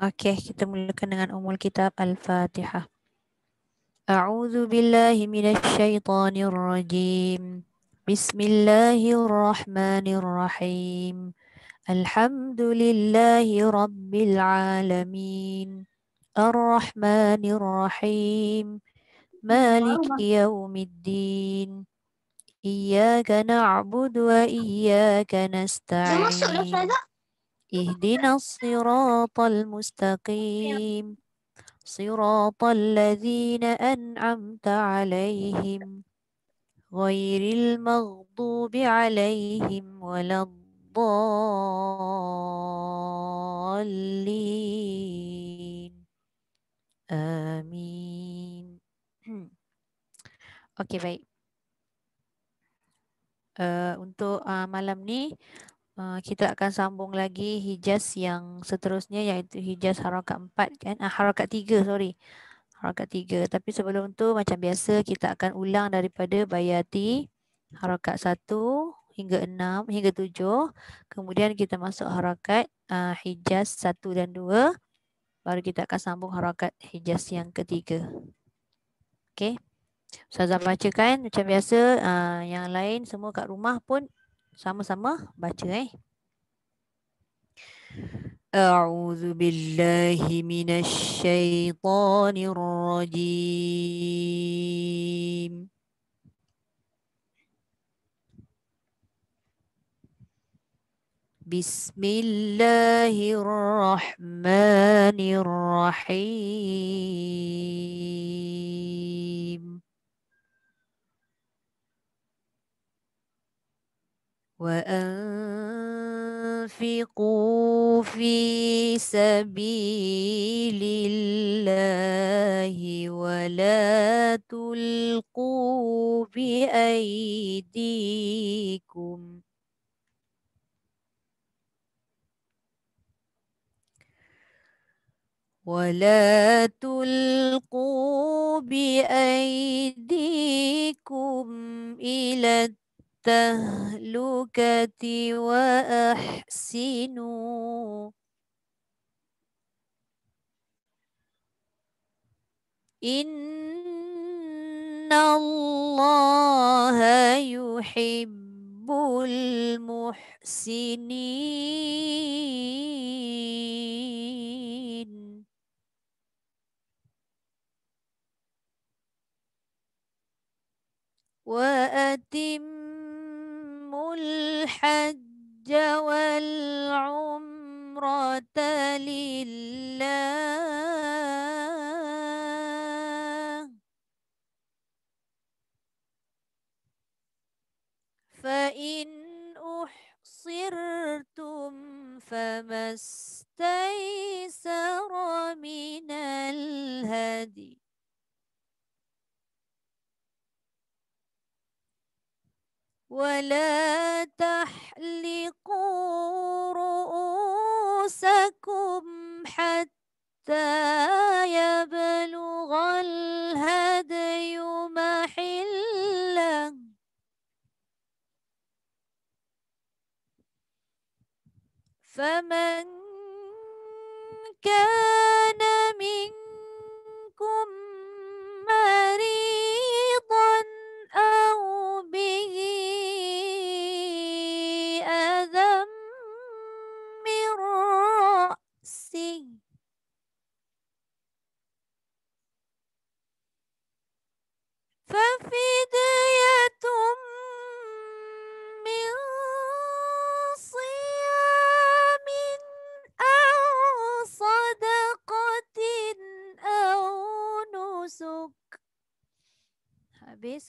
Okay, kita mulakan dengan umul kitab Al-Fatihah. A'udzu billahi minasyaitonir rajim. Bismillahirrahmanirrahim. Alhamdulillahi rabbil alamin. Ar-Rahmanirrahim. Maliki yaumiddin. Iyyaka na'budu wa iyyaka nasta'in. اهدنا الصراط المستقيم صراط الذين أنعمت عليهم غير المغضوب عليهم ولا الضالين آمين okay, baik. Uh, untuk uh, malam ni Eh, kita akan sambung lagi hijaz yang seterusnya iaitu hijaz harakat empat kan ah, harakat tiga, sorry harakat tiga. tapi sebelum tu macam biasa kita akan ulang daripada bayati harakat satu hingga enam hingga tujuh. kemudian kita masuk harakat uh, eh, hijaz satu dan dua. baru kita akan sambung harakat hijaz yang ketiga okey Ustazah kan? macam biasa uh, yang lain semua kat rumah pun Sama-sama baca eh. أعوذ بالله من الشيطان الرجيم بسم الله الرحمن الرحيم وأنفقوا في سبيل الله ولا تلقوا بأيديكم ولا تلقوا بأيديكم إلى التهلكة وأحسنوا إن الله يحب المحسنين وأتم الحج والعمرة لله فإن أحصرتم فما استيسر من الهدي ولا تحلقوا رؤوسكم حتى يبلغ الهدي محله فمن كان منكم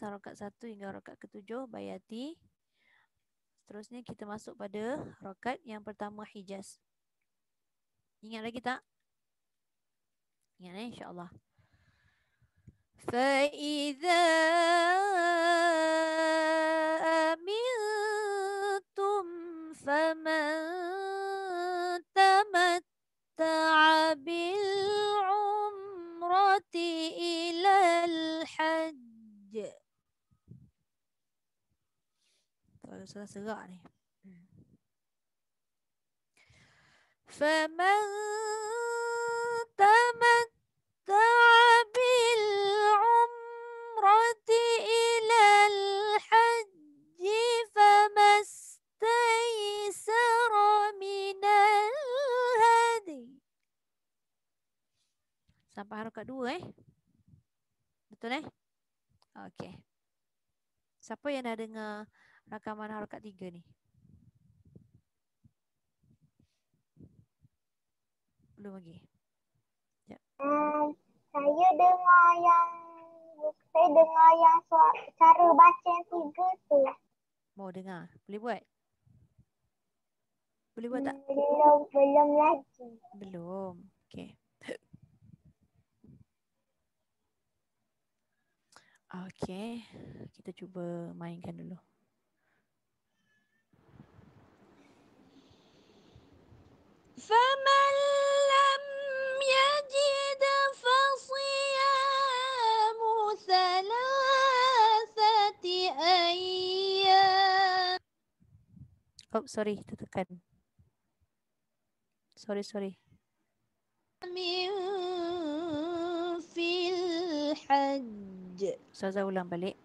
puasa rakaat satu hingga rakaat ketujuh bayati. terusnya kita masuk pada rakaat yang pertama hijaz. Ingat lagi tak? Ingat eh, insyaAllah. فإذا أمنتم فمن serak-serak ni. Sampai harakat dua eh. Betul eh? Siapa yang dah dengar rakaman harokat tiga ni. Belum lagi. Ya. saya dengar yang saya dengar yang suara, cara baca yang tiga tu. Mau oh, dengar. Boleh buat? Boleh buat tak? Hmm, belum, belum lagi. Belum. Okay. Okay, kita cuba mainkan dulu. sorry tertekan sorry sorry min fil hajj saya ulang balik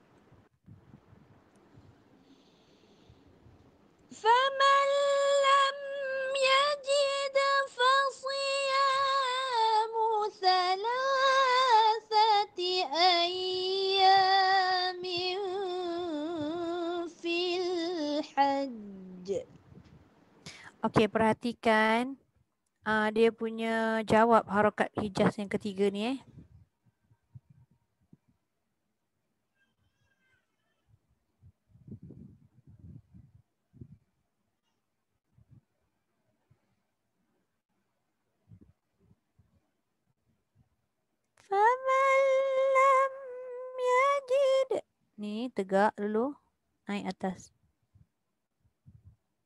Okey, perhatikan uh, dia punya jawab harokat hijaz yang ketiga ni eh. yajid. Ni tegak dulu. Naik atas.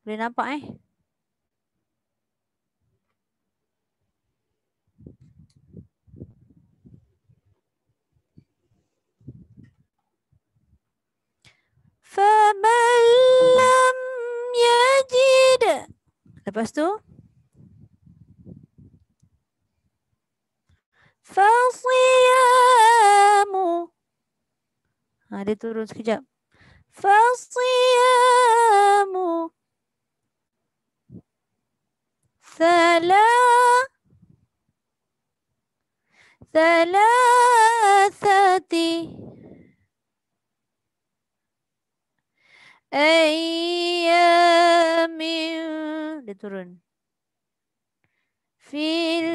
Boleh nampak eh? Famalam yajid. Lepas tu. Fasiyamu. Ha, dia turun sekejap. Fasiyamu. Salah. ayyamin dia turun fil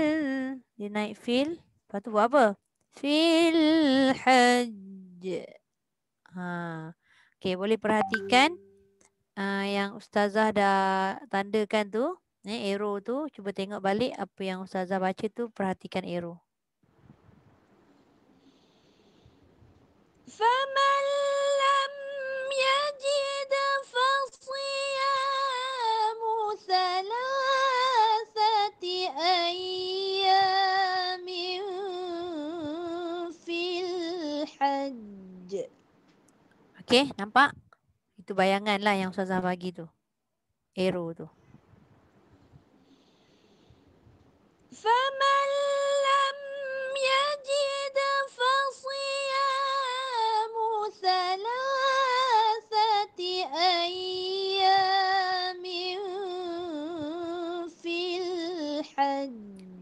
dia naik fil lepas tu buat apa fil hajj ha okay. boleh perhatikan uh, yang ustazah dah tandakan tu ni eh, tu cuba tengok balik apa yang ustazah baca tu perhatikan arrow fama Okay, nampak? Itu bayangan lah yang Ustazah bagi tu. Arrow tu. Faham?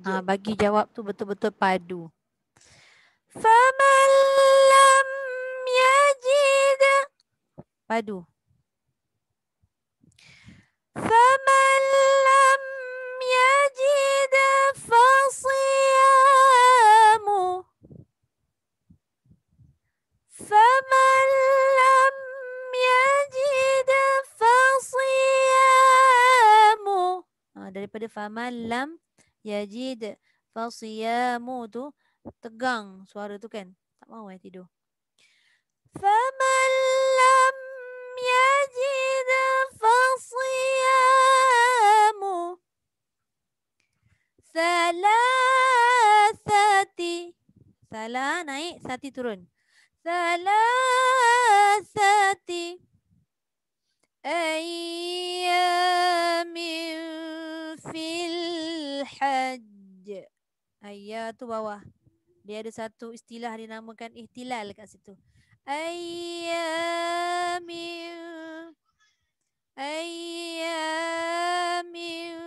Ha, ya. bagi jawab tu betul-betul padu. Famalam yajid. Padu. Famalam yajid fasiyamu. Famalam yajid fasiyamu. Ha, daripada famalam Yajid tu tegang suara tu kan. Tak mahu eh tidur. Faman lam yajid fasiyamu Salasati Salah naik, sati turun Salasati Ayyamin fil Al-Hajj. Ayah tu bawah. Dia ada satu istilah dinamakan ihtilal kat situ. Ayyamin. Ayyamin.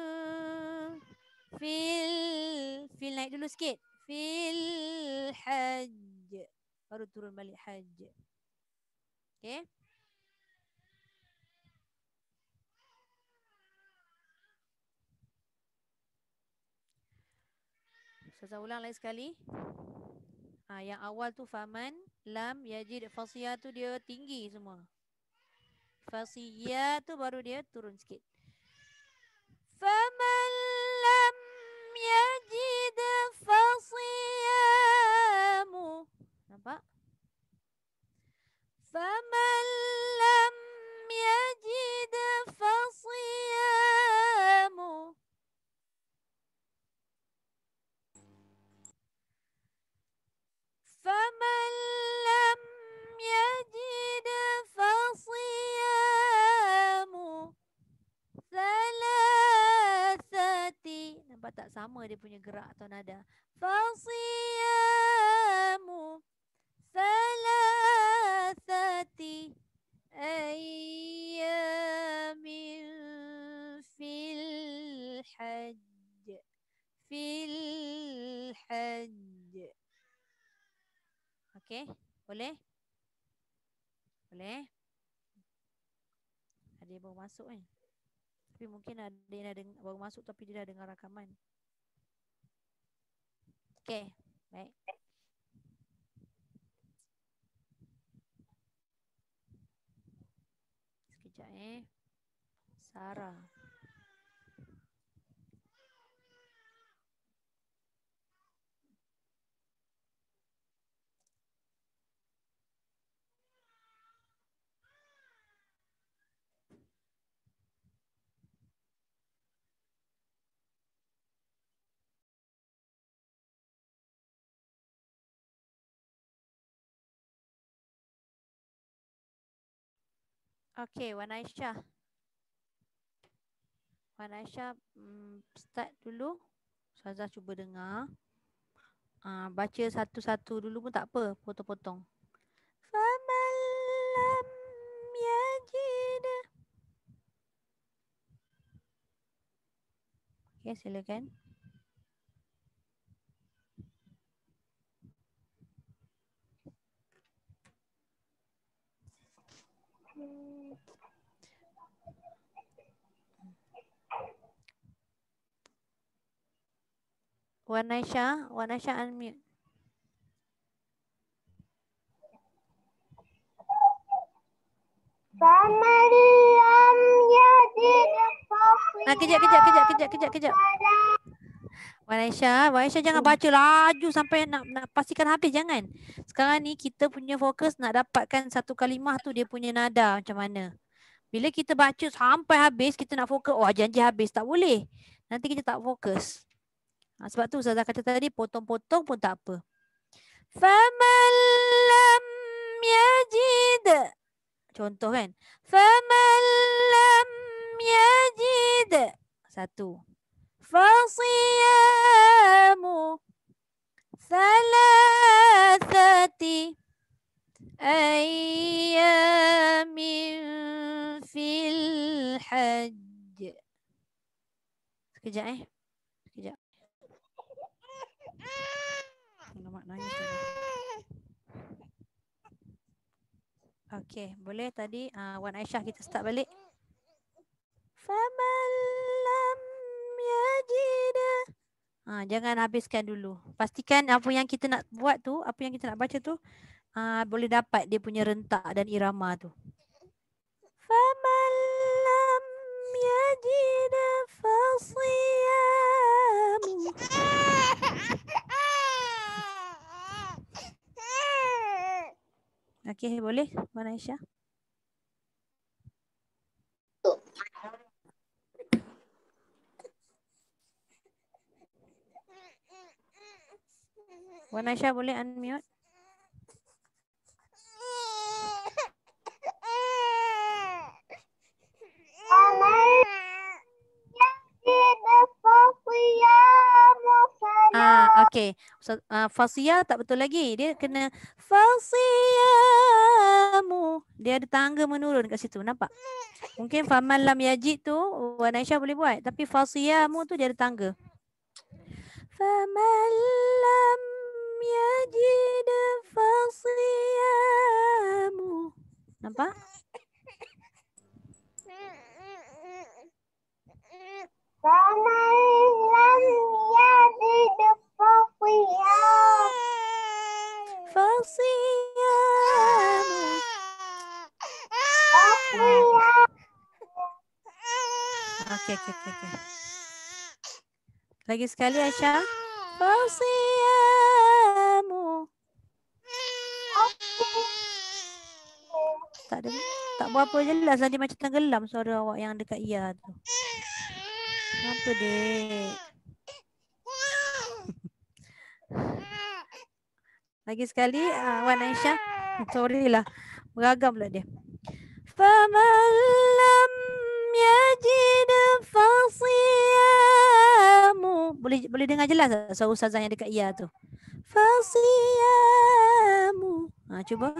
Fil. Fil naik dulu sikit. Fil hajj. Baru turun balik hajj. Okay. Ustazah ulang lagi sekali. ha, yang awal tu faman lam yajid Fasiyah tu dia tinggi semua. Fasiyah tu baru dia turun sikit. Faman lam yajid fasiyamu. Nampak? Faman lam yajid Fasiyah. فمن لم يجد فصيام ثلاثة نبأ تا سامع دي punya gerak atau nada فصيام ثلاثة أيام في الحج في الحج Okey, boleh? Boleh? Ada yang baru masuk kan? Tapi mungkin ada yang dah dengar, baru masuk tapi dia dah dengar rakaman. Okey, baik. Sekejap eh. Sarah. Okay, Wan Aisyah. Wan Aisyah, um, start dulu. Ustazah cuba dengar. Uh, baca satu-satu dulu pun tak apa, potong-potong. Famalam yajid. Okay, silakan. Okay. Wanaisha, Wanaisha unmute. Pamariam yadina kejap kejap kejap kejap kejap kejap. Wanaisha, Wanaisha jangan hmm. baca laju sampai nak nak pastikan habis jangan. Sekarang ni kita punya fokus nak dapatkan satu kalimah tu dia punya nada macam mana. Bila kita baca sampai habis kita nak fokus. Oh janji habis tak boleh. Nanti kita tak fokus. Ha, sebab tu Ustazah kata tadi potong-potong pun tak apa. Faman lam yajid. Contoh kan. Faman lam yajid. Satu. Fasiyamu thalathati ayyamin fil hajj. Sekejap eh. Alamak nangis tadi. Okey, boleh tadi uh, Wan Aisyah kita start balik. Ha, jangan habiskan dulu. Pastikan apa yang kita nak buat tu, apa yang kita nak baca tu uh, boleh dapat dia punya rentak dan irama tu. Famalam Okey boleh Wan Aisyah. Wan Aisyah boleh unmute? Ah, okay. So, ah, fasia tak betul lagi. Dia kena fasiamu. Dia ada tangga menurun kat situ. Nampak? Mungkin faman lam yajid tu Wan Aisyah boleh buat. Tapi fasiamu tu dia ada tangga. Faman lam yajid fasiamu. Nampak? Faman lam yajid lagi sekali Aisha. Fosiamu. Tak ada. Tak buat apa jelas. Lah. Nanti macam tenggelam suara awak yang dekat ia tu. Kenapa dek? Lagi sekali uh, Wan Aisyah Sorry lah Beragam pula dia Famalam yajid fasiyamu Boleh boleh dengar jelas tak suara ustazah yang dekat ia tu Fasiyamu ha, Cuba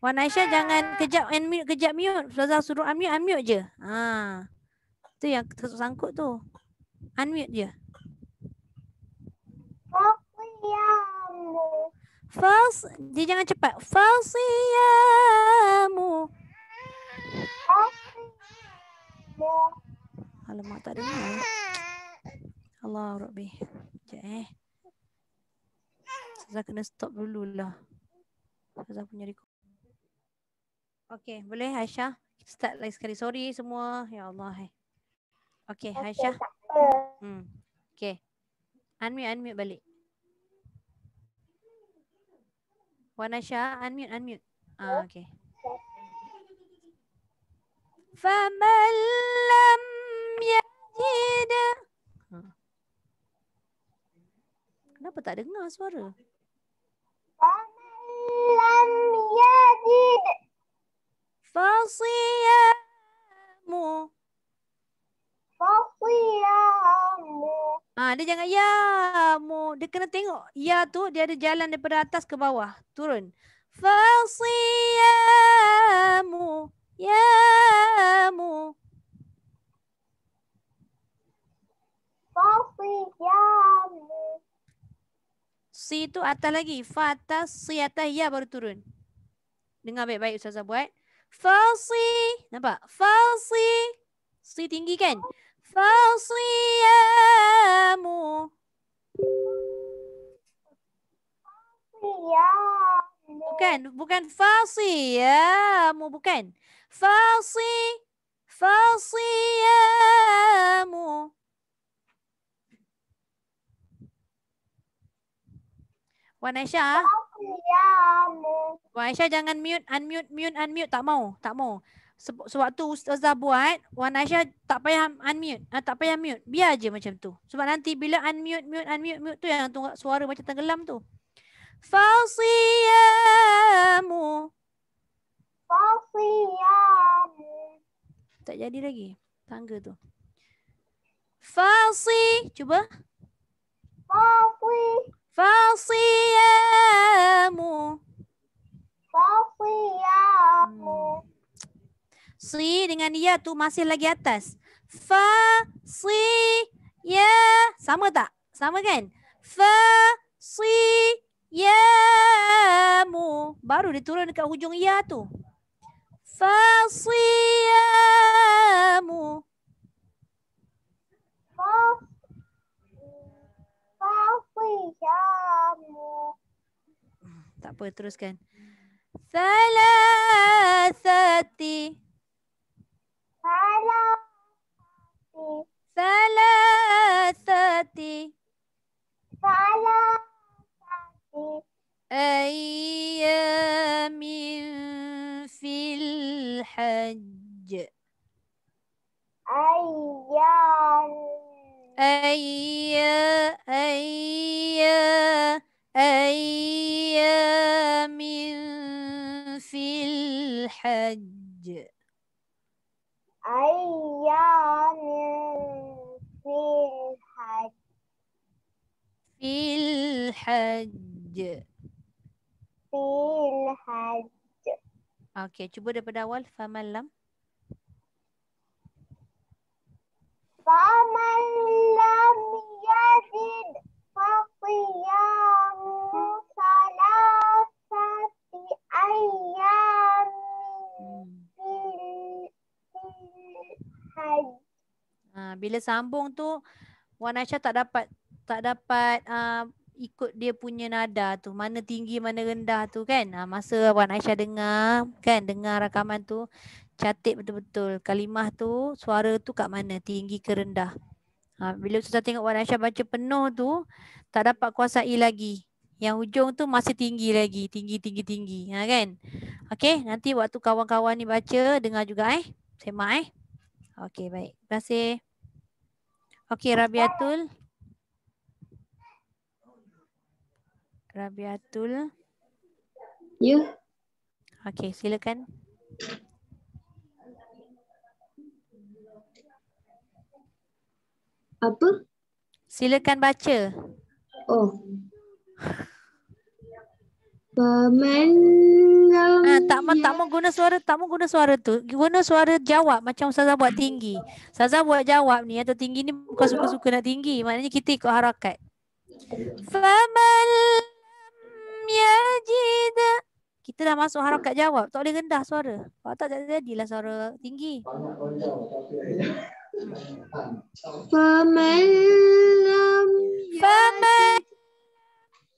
Wan Aisyah jangan kejap unmute, kejap mute. Ustazah suruh unmute, unmute je. Ha. Tu yang tersangkut tu. Unmute je. Fasiyamu. Fas, dia jangan cepat. Fasiyamu. Alamak tak dengar. Allah Rabbi. Sekejap eh. Saya kena stop dululah. Saya punya record. Okay boleh Aisyah? Start lagi sekali. Sorry semua. Ya Allah. Eh. Okay, okay Aisyah. Hmm. Okay. Unmute, unmute balik. Wanasha, unmute, unmute. Ah, okay. فَمَنْ لَمْ يَجِدَ Kenapa tak dengar suara? فَمَنْ لَمْ يَجِدَ فَصِيَامُ Fakhri ya mu. Ha, dia jangan ya mu. Dia kena tengok ya tu dia ada jalan daripada atas ke bawah. Turun. Fakhri ya mu. Ya mu. Si tu atas lagi. Fa atas, si atas, ya baru turun. Dengar baik-baik Ustazah buat. Falsi. Nampak? Falsi. Si tinggi kan? Falsi. فصيام bukan bukan fasiyam bukan fasi fasiyam Wanisha ah. Wanisha jangan mute unmute mute unmute tak mau tak mau Seb sewaktu ustazah buat, Wan Aisyah tak payah unmute. Ah, tak payah mute. Biar je macam tu. Sebab nanti bila unmute, mute, unmute, mute tu yang tunggu suara macam tenggelam tu. Falsiyamu. Falsiyamu. Tak jadi lagi. Tangga tu. Falsi. Cuba. Falsi. Falsiyamu. Falsiyamu. Hmm. Si dengan ya tu masih lagi atas. Fa, si, ya. Sama tak? Sama kan? Fa, si, ya, mu. Baru dia turun dekat hujung ya tu. Fa, si, ya, mu. Fa, fa, si, ya, mu. Tak apa, teruskan. Salah Thalathati. ثلاثة أيام في الحج أيام أيام في الحج أيام في الحج في الحج في الحج أوكي cuba daripada awal فمن لم فمن Bila sambung tu Wan Aisyah tak dapat tak dapat uh, ikut dia punya nada tu. Mana tinggi, mana rendah tu kan. Uh, masa Wan Aisyah dengar kan, dengar rakaman tu catik betul-betul. Kalimah tu, suara tu kat mana, tinggi ke rendah. Ha, bila Ustazah tengok Wan Aisyah baca penuh tu, tak dapat kuasai lagi. Yang hujung tu masih tinggi lagi. Tinggi, tinggi, tinggi. Ha, kan? Okey, nanti waktu kawan-kawan ni baca, dengar juga eh. Semak eh. Okey, baik. Terima kasih. Okey, Rabiatul. Rabiatul. Ya. Yeah. Okey, silakan. Apa? Silakan baca. Oh. Pemenang ah, tak mau tak mau guna suara tak mau guna suara tu guna suara jawab macam saza buat hmm. tinggi saza buat jawab ni atau tinggi ni bukan suka suka nak tinggi maknanya kita ikut harakat Faman yajida kita dah masuk harakat jawab tak boleh rendah suara Kalau tak tak jadilah suara tinggi Faman Faman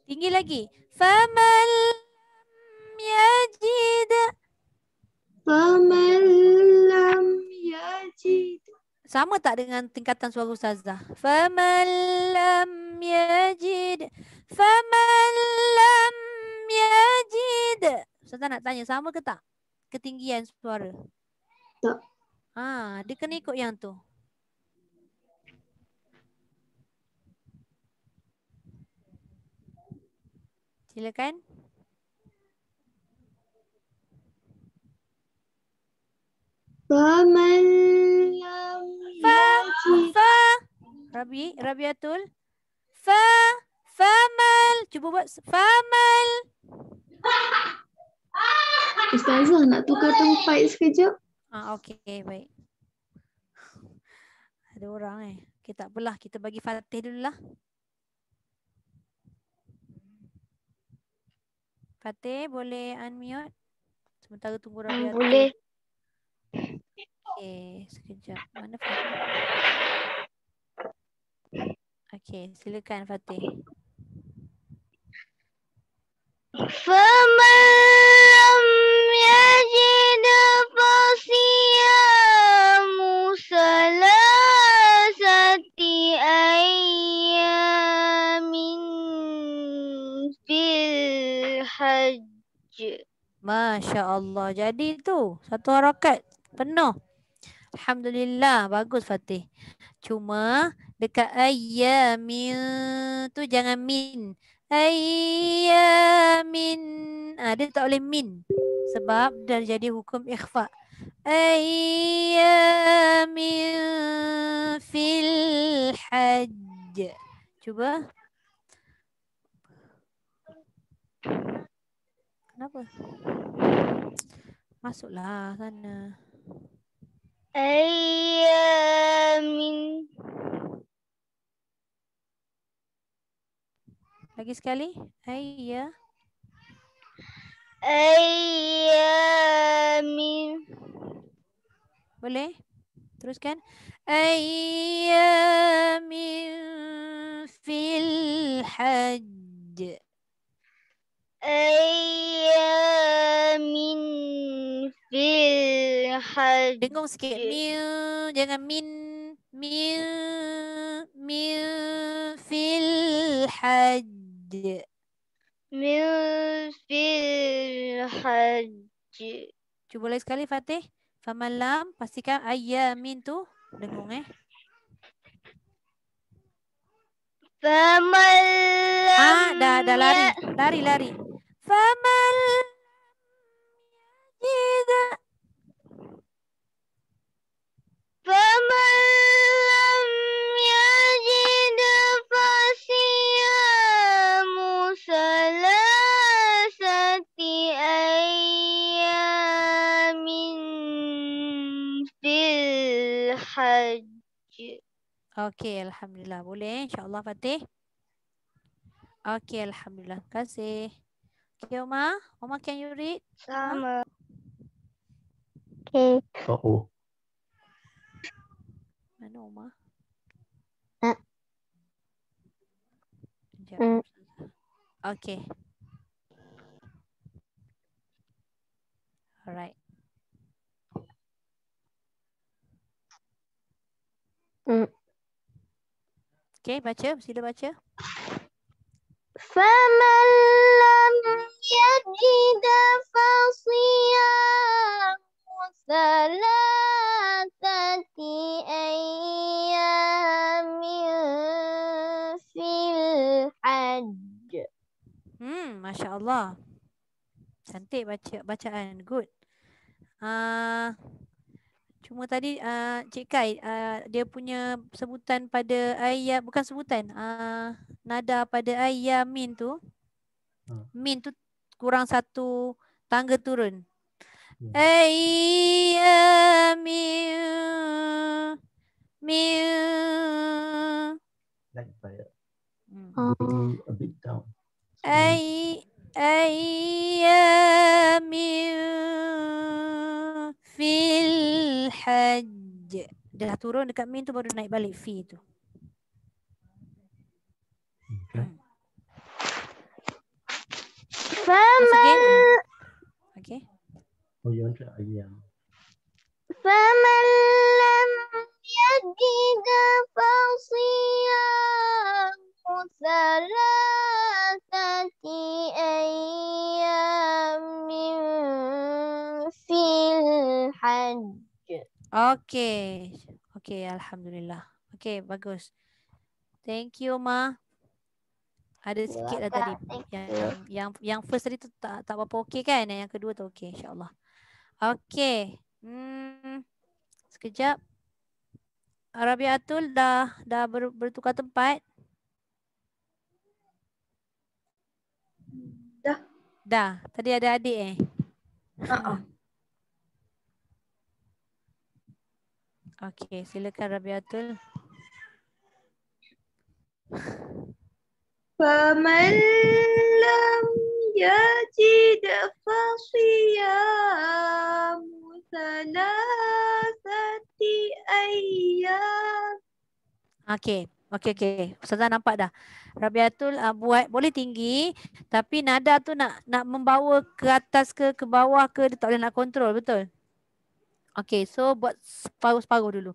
Tinggi lagi فمن لم يجد فمن لم يجد sama tak dengan tingkatan suara ustazah فمن لم يجد فمن لم يجد ustazah nak tanya sama ke tak ketinggian suara tak Ah, dia kena ikut yang tu Silakan. Faman lam fa, fa. Rabi, Rabiatul. Fa, famal. Cuba buat famal. Ustazah nak tukar tempat sekejap. Ah, okay, baik. Ada orang eh. Okay, tak apalah. Kita bagi Fatih dulu lah. Fatih boleh unmute? Sementara tunggu ah, Rabia. Boleh. Okey, sekejap. Mana Fatih? Okey, silakan Fatih. Firman! Masya Allah. Jadi tu satu harokat penuh. Alhamdulillah. Bagus Fatih. Cuma dekat ayamin tu jangan min. Ayamin. Ha, ah, dia tak boleh min. Sebab dah jadi hukum ikhfa. Ayamin fil hajj. Cuba. Kenapa? Masuklah sana. Amin. Lagi sekali. Ayya. min Boleh? Teruskan. Ayyamin fil hajj. Ayamin fil hal. Dengung sikit. Miu. Jangan min. Miu. Miu fil haj. Miu fil haj. Cuba lagi sekali Fatih. Famalam pastikan ayamin tu dengung eh. Famalam. Ah, dah, dah lari. Lari, lari. فمن يجد فمن Okey, Alhamdulillah. Boleh, insyaAllah Fatih. Okey, Alhamdulillah. Terima kasih. Okay, Oma. Oma, can you read? Sama. Okay. Uh oh. Mana Oma? Uh. Ha. Yeah. Hmm. Okay. Alright. Hmm. Okay, baca. Sila baca. فمن لم يجد فصيام ثلاثة أيام في الحج hmm, ما شاء الله cantik baca bacaan good ah uh... Cuma tadi uh, Cik Kai uh, dia punya sebutan pada ayat bukan sebutan uh, nada pada ayat min tu hmm. min tu kurang satu tangga turun. Hmm. Ayam min min. Ayam hmm. oh. min. Fil haj Dah turun dekat min tu baru naik balik fi tu Faman hmm. Okay Oh you want yang Faman lam yajid fawsiyah ثلاثة أيام Alhamdulillah, الحج bagus thank you ma ada sikit dah tadi yang, yang yang first tadi tu tak tak apa-apa okey kan yang kedua tu okey insyaallah okey hmm sekejap Arabiatul dah dah ber bertukar tempat Dah, tadi ada adik eh? Uh -uh. Okey, silakan Rabiatul. Pemalam ya tidak fasiyam salasati ayyam. Okey. Okey okey. Ustazah nampak dah. Rabiatul uh, buat boleh tinggi tapi nada tu nak nak membawa ke atas ke ke bawah ke dia tak boleh nak kontrol betul. Okey so buat separuh-separuh dulu.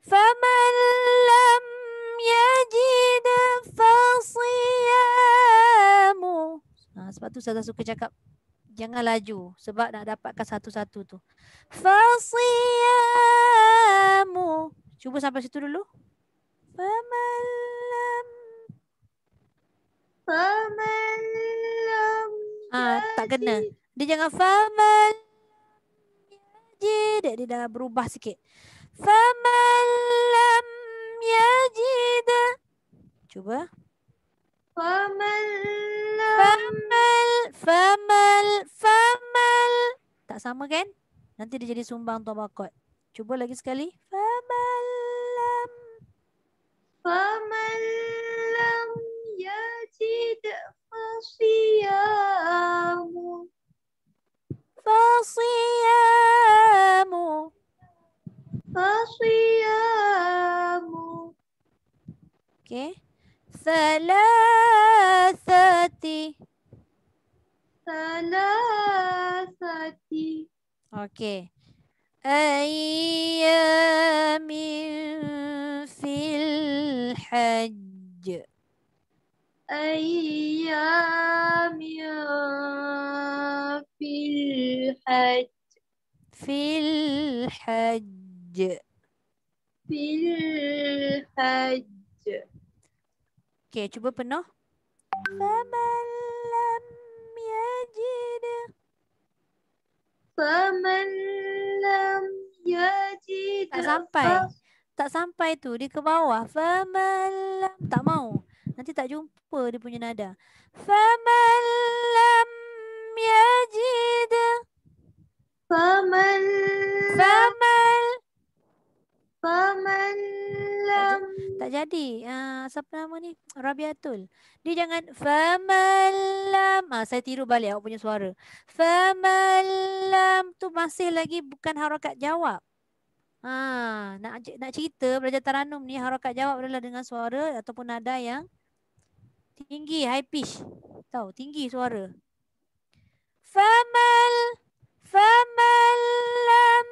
Faman lam yajid fasiyamu. Ha, sebab tu Ustazah suka cakap jangan laju sebab nak dapatkan satu-satu tu. Fasiyamu. Cuba sampai situ dulu. Pemalam. Pemalam. Ah, tak kena. Dia jangan famal. Jadi dia dah berubah sikit. Famalam yajida. Cuba. Famalam. Famal, famal, famal. Tak sama kan? Nanti dia jadi sumbang tobakot. Cuba lagi sekali. Famal. فمن لم يجد فصيام فصيام فصيام okay ثلاثة ثلاثة okay أيام في الحج أيام في الحج في الحج في الحج Okey, cuba penuh. فمن لم يجد faman lam tak sampai tak sampai tu dia ke bawah faman tak mau nanti tak jumpa dia punya nada faman lam yajid faman Faman lam Tak jadi uh, Siapa nama ni Rabiatul Dia jangan Faman lam ah, Saya tiru balik Awak punya suara Faman lam Tu masih lagi Bukan harokat jawab ha, nak, nak cerita Belajar Taranum ni Harokat jawab adalah Dengan suara Ataupun nada yang Tinggi High pitch Tahu Tinggi suara Famal Famal lam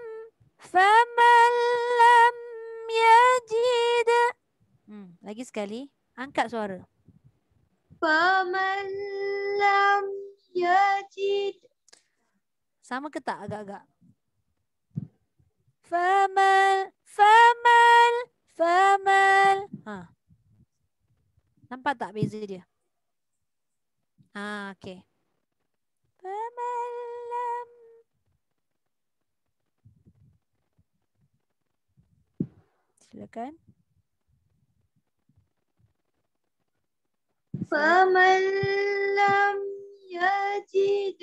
Famal yajid. Hmm, lagi sekali. Angkat suara. Faman Ya yajid. Sama ke tak agak-agak? Faman, faman, faman. Ha. Nampak tak beza dia? Ha, okey. Faman. Silakan. Faman lam yajid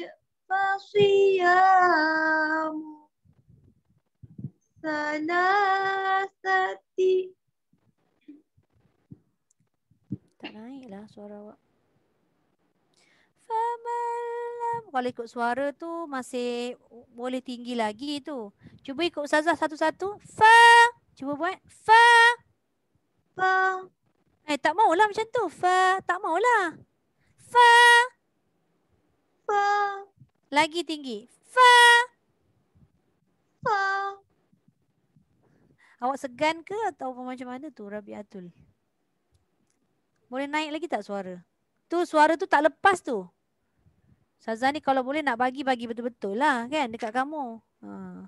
fasiyamu sanasati Tak naik lah suara awak. Faman lam kalau ikut suara tu masih boleh tinggi lagi tu. Cuba ikut ustazah satu-satu. Faman Cuba buat. Fa. Fa. Eh, tak maulah macam tu. Fa. Tak maulah. Fa. Fa. Lagi tinggi. Fa. Fa. Awak segan ke atau macam mana tu Rabiatul? Boleh naik lagi tak suara? Tu suara tu tak lepas tu. Sazani kalau boleh nak bagi, bagi betul-betul lah kan dekat kamu. Haa.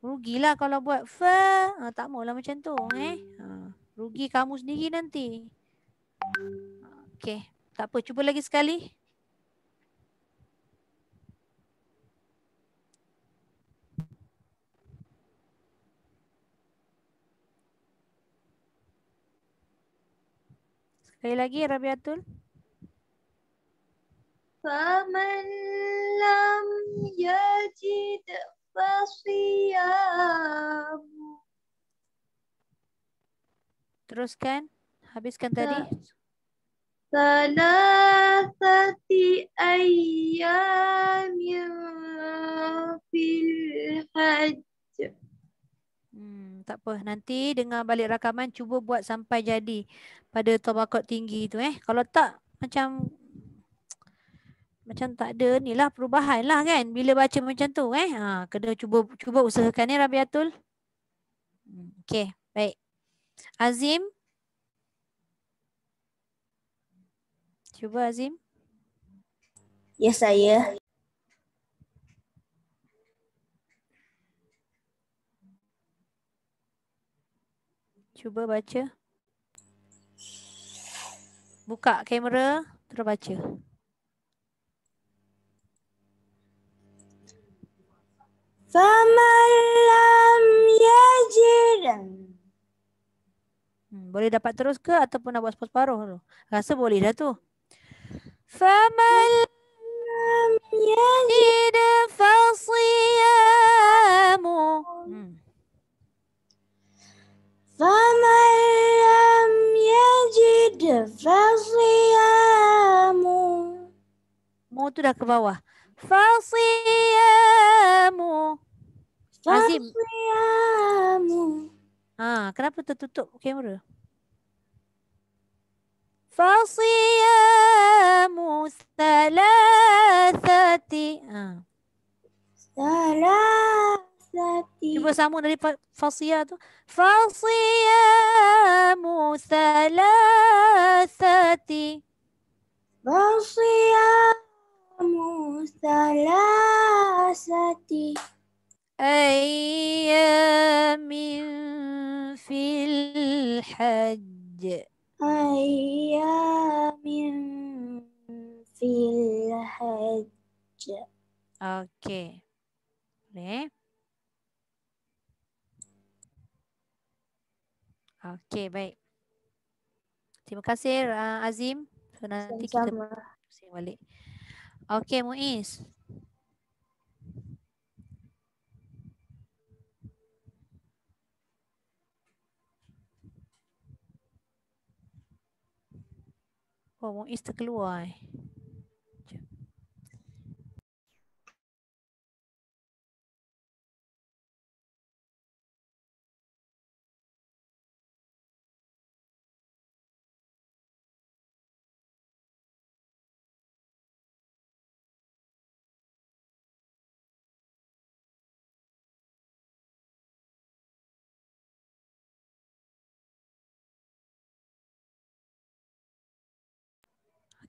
Rugilah kalau buat fa ah, Ha, tak maulah macam tu. Eh? Hmm. Ha, rugi kamu sendiri nanti. Okay. Tak apa. Cuba lagi sekali. Sekali lagi Rabiatul. Faman lam yajidah setiamu. Teruskan. Habiskan tadi. Salasati ayam fil hajj. Hmm, tak apa. Nanti dengan balik rakaman. Cuba buat sampai jadi. Pada tobakot tinggi tu eh. Kalau tak macam macam tak ada ni lah perubahan lah kan bila baca macam tu eh. Ha, kena cuba cuba usahakan ni Rabiatul. Hmm, okay, baik. Azim. Cuba Azim. Ya yes, saya. Cuba baca. Buka kamera, terbaca. Famalam لَمْ hmm, Boleh dapat terus ke ataupun nak buat sepuluh paruh tu? Rasa boleh dah tu. فَمَنْ لَمْ يَجِدْ فَصِيَامُ فَمَنْ لَمْ يَجِدْ فَصِيَامُ Mu tu dah ke bawah. Fasiyamu. Fasiyamu. Ha, kenapa tertutup kamera? Fasiyamu salasati. Ha. Salasati. Cuba sambung dari fasiya tu. Fasiyamu salasati. Fasiyamu. مثلاثتي أيام في الحج أيام في الحج أوكي ليه Okey, baik. Terima kasih uh, Azim. So, nanti Sama. kita balik. Okey Muiz. Oh, Muiz terkeluar eh.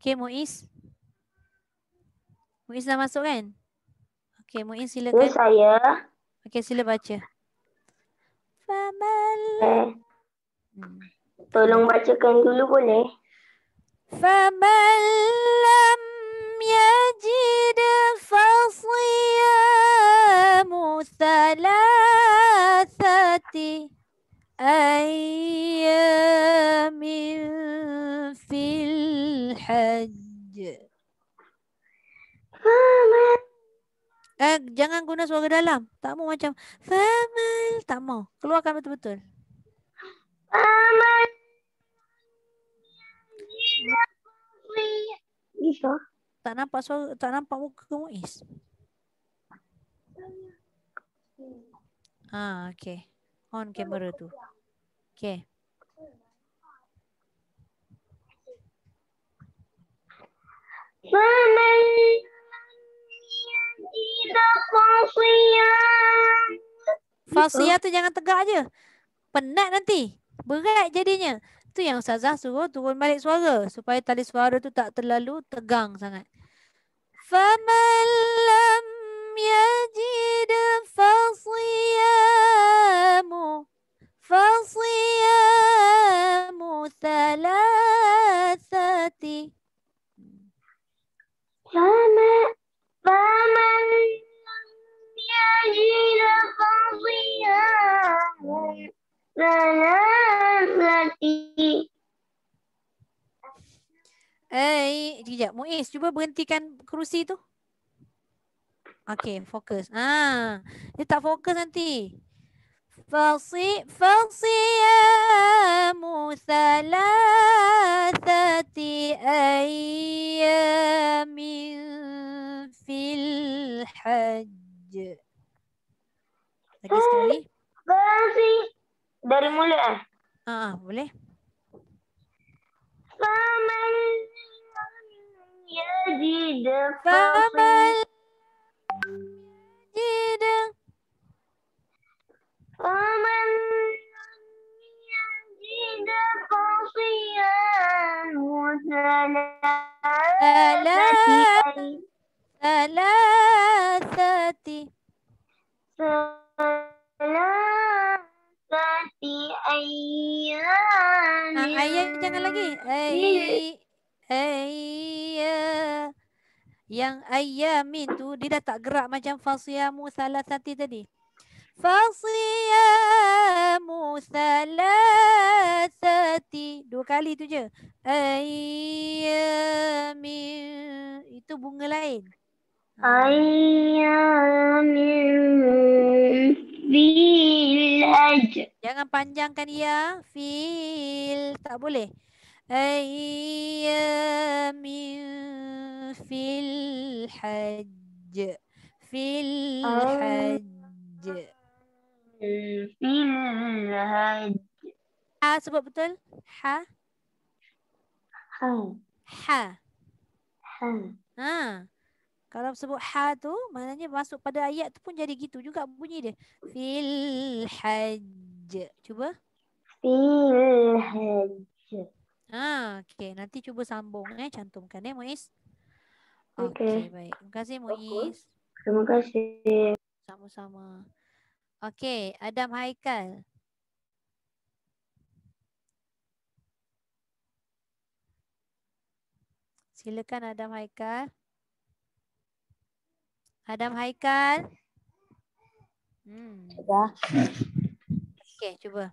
Okay, Muiz. Muiz dah masuk kan? Okay, Muiz silakan. Ya, saya. Okay, sila baca. Famal. Eh. Hmm. Tolong bacakan dulu boleh? Famalam yajid fasiyamu thalathati ayyamin fil الحج eh jangan guna suara dalam tak mau macam فمن tak mau keluarkan betul-betul فمن tak nampak suara tak nampak muka kamu is ah okey on kamera tu okey Fasiah tu jangan tegak je. Penat nanti. Berat jadinya. Tu yang Ustazah suruh turun balik suara. Supaya tali suara tu tak terlalu tegang sangat. Faman lam yajid fasiyamu Fasiyamu thalathati Hey, sekejap. Muiz, cuba berhentikan kerusi tu. Okay, fokus. Ah, dia tak fokus nanti. فصي فصيام ثلاثة أيام في الحج فصي dari آه، آه، فمن يجد فمن dah tak gerak macam fasiyamu salasati tadi. Fasiyamu salasati. Dua kali tu je. Ayyamin. Itu bunga lain. Ayyamin. Ha. filaj. Jangan panjangkan ya. Fil. Tak boleh. Ayyamin filhaj. الحج في الحج في الحج ح سبب بطل ح ح ح ها kalau sebut ha tu maknanya masuk pada ayat tu pun jadi gitu juga bunyi dia fil cuba fil Ah, ha okey nanti cuba sambung eh cantumkan eh Muiz Okay baik. Terima kasih Muiz. Terima kasih. Sama-sama. Okay Adam Haikal. Silakan Adam Haikal. Adam Haikal. Hmm. Okay cuba.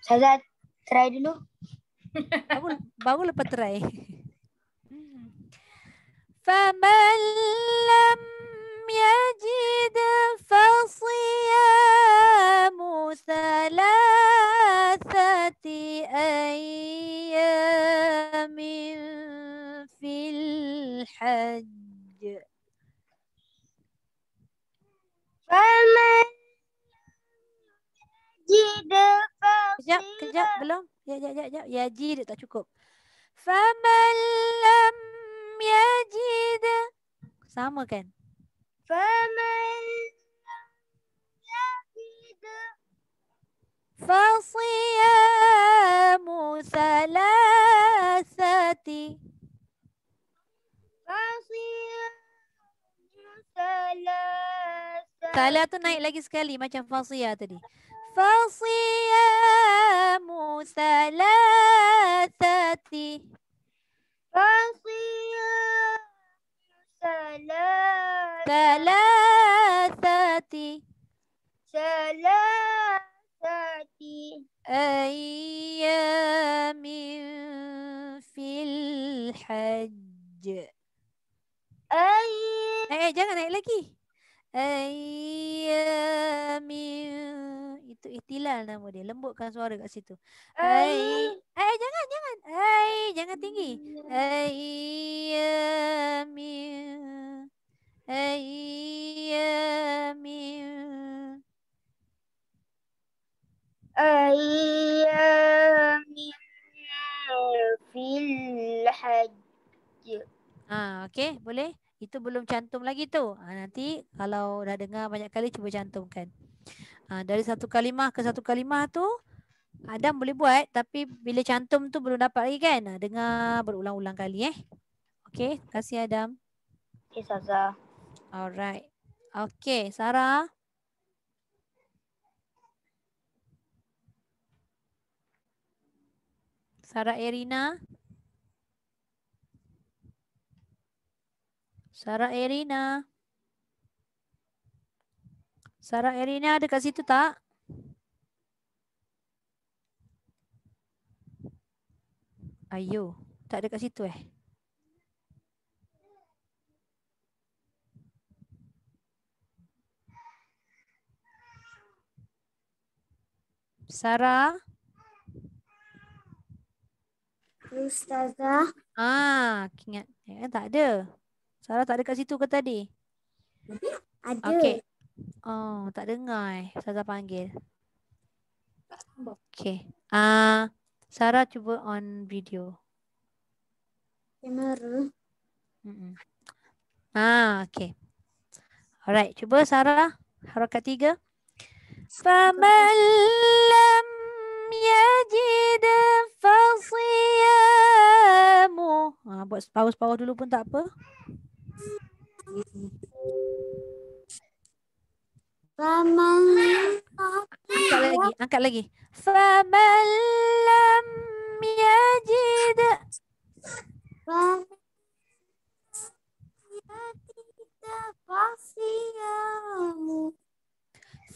Saya try dulu. بقول بقول بتراي فمن لم يجد فصيام ثلاثة أيام في الحج فمن Majid Kejap, kejap, lah. belum Ya, ya, ya, ya Ya, jid tak cukup Faman lam yajid Sama kan? Faman ya Fasiyamu salasati Fasiyamu salasati Salah tu naik lagi sekali macam Fasiyah tadi فصيام ثلاثة فصيام ثلاثة ثلاثة أيام في الحج أي eh, jangan لكي أيام itu itilah nama dia. Lembutkan suara kat situ. Hai, Ai jangan jangan. hai jangan tinggi. hai ya mi. hai ya mi. hai ya mi. Fil hajj. Ah okey boleh. Itu belum cantum lagi tu. Ha, nanti kalau dah dengar banyak kali cuba cantumkan. Ha, dari satu kalimah ke satu kalimah tu Adam boleh buat tapi bila cantum tu belum dapat lagi kan? Ha, dengar berulang-ulang kali eh. Okay, terima kasih Adam. Okay, Saza. Alright. Okay, Sarah. Sarah Erina. Sarah Erina. Sarah Erina ada kat situ tak? Ayo, tak ada kat situ eh? Sarah? Ustazah? Ah, ingat. Ya, tak ada. Sara tak ada kat situ ke tadi? Ada. Okay. Oh, tak dengar eh. Saza panggil. Okay. Ah, uh, Sarah cuba on video. Kamera. Mm Ah, okay. Alright, cuba Sarah. Harakat tiga. Faman lam yajid fasiyamu. Ah, buat paus-paus dulu pun tak apa. Hmm. فمن لم يجد فمن لم يجد فصيام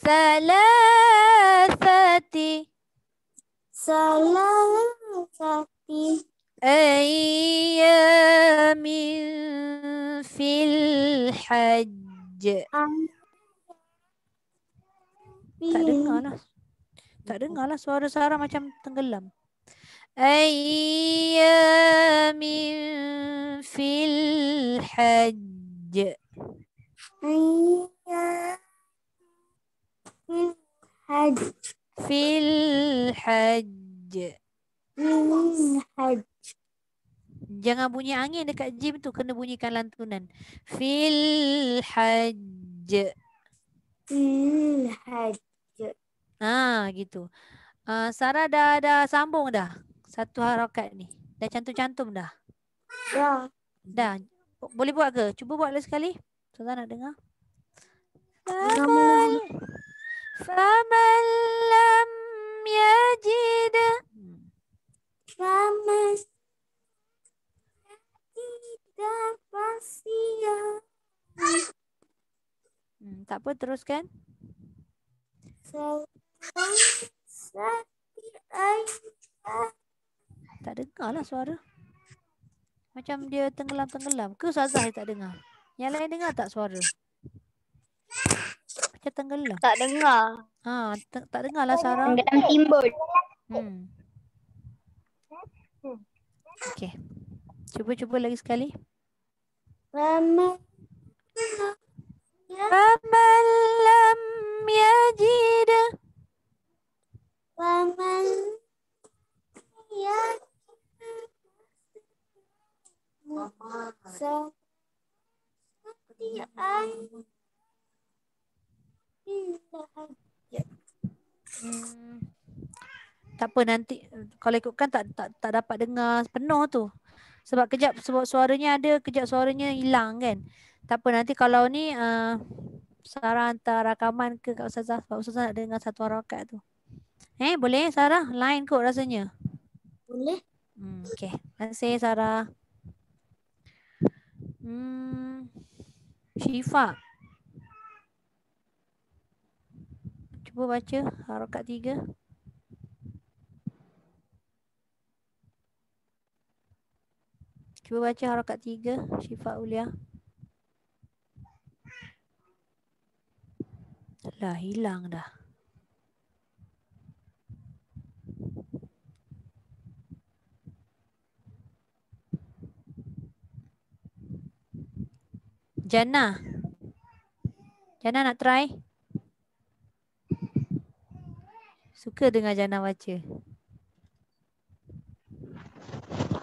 ثلاثة ثلاثة أيام في الحج Tak dengar lah. Tak dengar lah suara Sarah macam tenggelam. Ayyamin fil hajj. Ayyamin hajj. Fil hajj. Min hajj. Jangan bunyi angin dekat gym tu kena bunyikan lantunan. Fil hajj. Fil hajj. Haa ah, gitu. Uh, Sarah dah, dah sambung dah satu harokat ni. Dah cantum-cantum dah. Ya. Dah. Boleh buat ke? Cuba buat lagi sekali. Tuan-tuan nak dengar. Famal. Famal lam yajid. Famas. Ida pasia. Hmm, tak apa teruskan. So, tak dengar lah suara. Macam dia tenggelam-tenggelam. Ke Sazah tak dengar? Yang lain dengar tak suara? Macam tenggelam. Tak dengar. Ha, t- tak dengar lah Sarah. Tenggelam timbul. Hmm. Okay. Cuba-cuba lagi sekali. Mama. Mama. Ya. Mama lam ومن ya. Hmm. Tak apa nanti kalau ikutkan tak tak tak dapat dengar penuh tu. Sebab kejap sebab suaranya ada, kejap suaranya hilang kan. Tak apa nanti kalau ni uh, Sarah hantar rakaman ke Kak Ustazah. Sebab Ustazah nak dengar satu rakat tu. Eh, boleh Sarah? Line kot rasanya. Boleh. Hmm, okay. Terima kasih Sarah. Hmm, Syifa. Cuba baca harokat tiga. Cuba baca harokat tiga Syifa Uliah. Dah hilang dah. Jana. Jana nak try? Suka dengar Jana baca.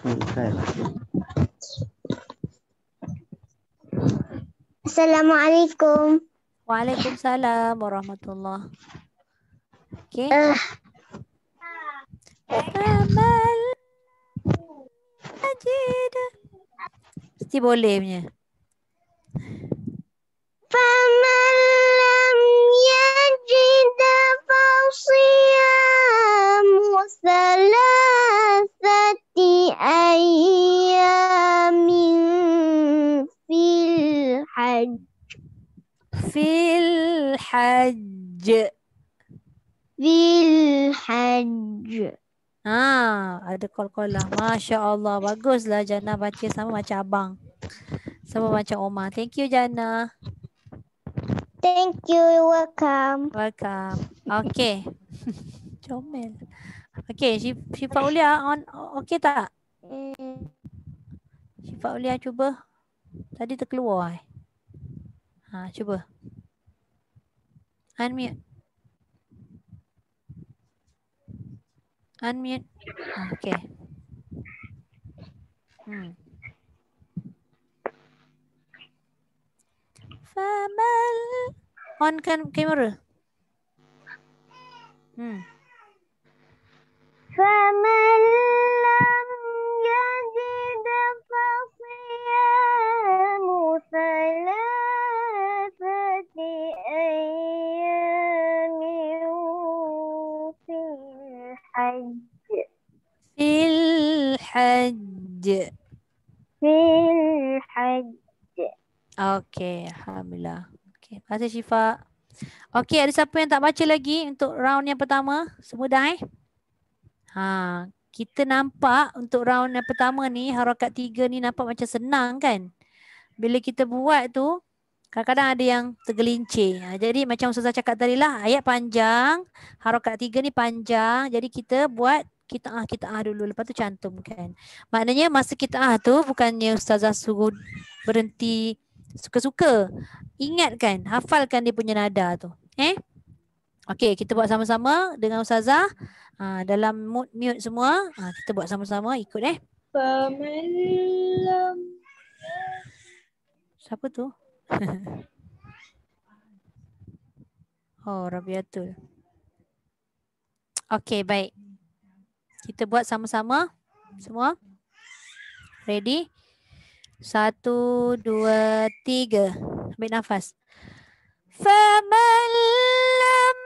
Hmm, lah. Assalamualaikum. Waalaikumsalam warahmatullahi. Okey. Uh. Amal. Ajid. Mesti boleh punya. فمن لم يجد فصيام ثلاثة أيام في الحج في الحج في الحج Ha, ada kol-kolah. Masya Allah. Baguslah Jana baca sama macam abang. Sama macam Oma. Thank you Jana. Thank you. You're welcome. Welcome. Okay. Comel. Okay. Syifa Ulia on. Okay tak? Mm. Syifa Ulia cuba. Tadi terkeluar. Eh. Ha, cuba. Unmute. Unmute. Ha, okay. Hmm. Famal. On kan kamera. Hmm. Famal lam yajid fasiyamu salafati ayyamin fil hajj. hajj. Okay. Terima kasih Syifa. Okey, ada siapa yang tak baca lagi untuk round yang pertama? Semua dah eh? Ha, kita nampak untuk round yang pertama ni, harokat tiga ni nampak macam senang kan? Bila kita buat tu, kadang-kadang ada yang tergelincir. Ha, jadi macam Ustazah cakap tadi lah, ayat panjang, harokat tiga ni panjang. Jadi kita buat kita ah kita ah dulu lepas tu cantum kan maknanya masa kita ah tu bukannya ustazah suruh berhenti suka-suka ingatkan hafalkan dia punya nada tu eh okey kita buat sama-sama dengan ustazah ha, dalam mood mute semua ha, kita buat sama-sama ikut eh pemelam siapa tu oh rabiatul okey baik kita buat sama-sama semua ready satu, dua, tiga. Ambil nafas. Faman lam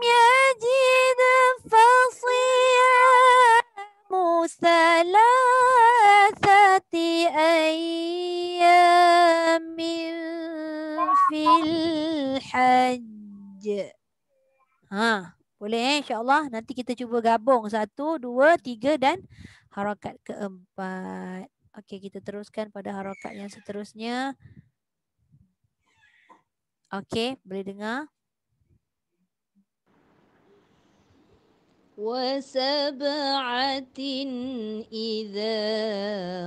yajid fasiyamu salasati ayyamin fil hajj. Ha, boleh eh? insyaAllah. Nanti kita cuba gabung. Satu, dua, tiga dan harakat keempat. Okey, kita teruskan pada harokat yang seterusnya. Okey, boleh dengar? Wasab'atin idha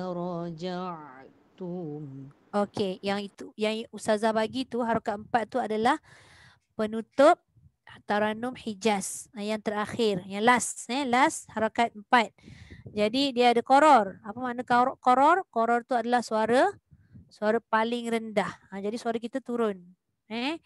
raja'tum. Okey, yang itu yang Ustazah bagi tu harokat empat tu adalah penutup taranum hijaz. Yang terakhir, yang last. Eh, last harokat empat. Okey. Jadi dia ada koror. Apa makna koror? Koror tu adalah suara suara paling rendah. Ha, jadi suara kita turun. Eh?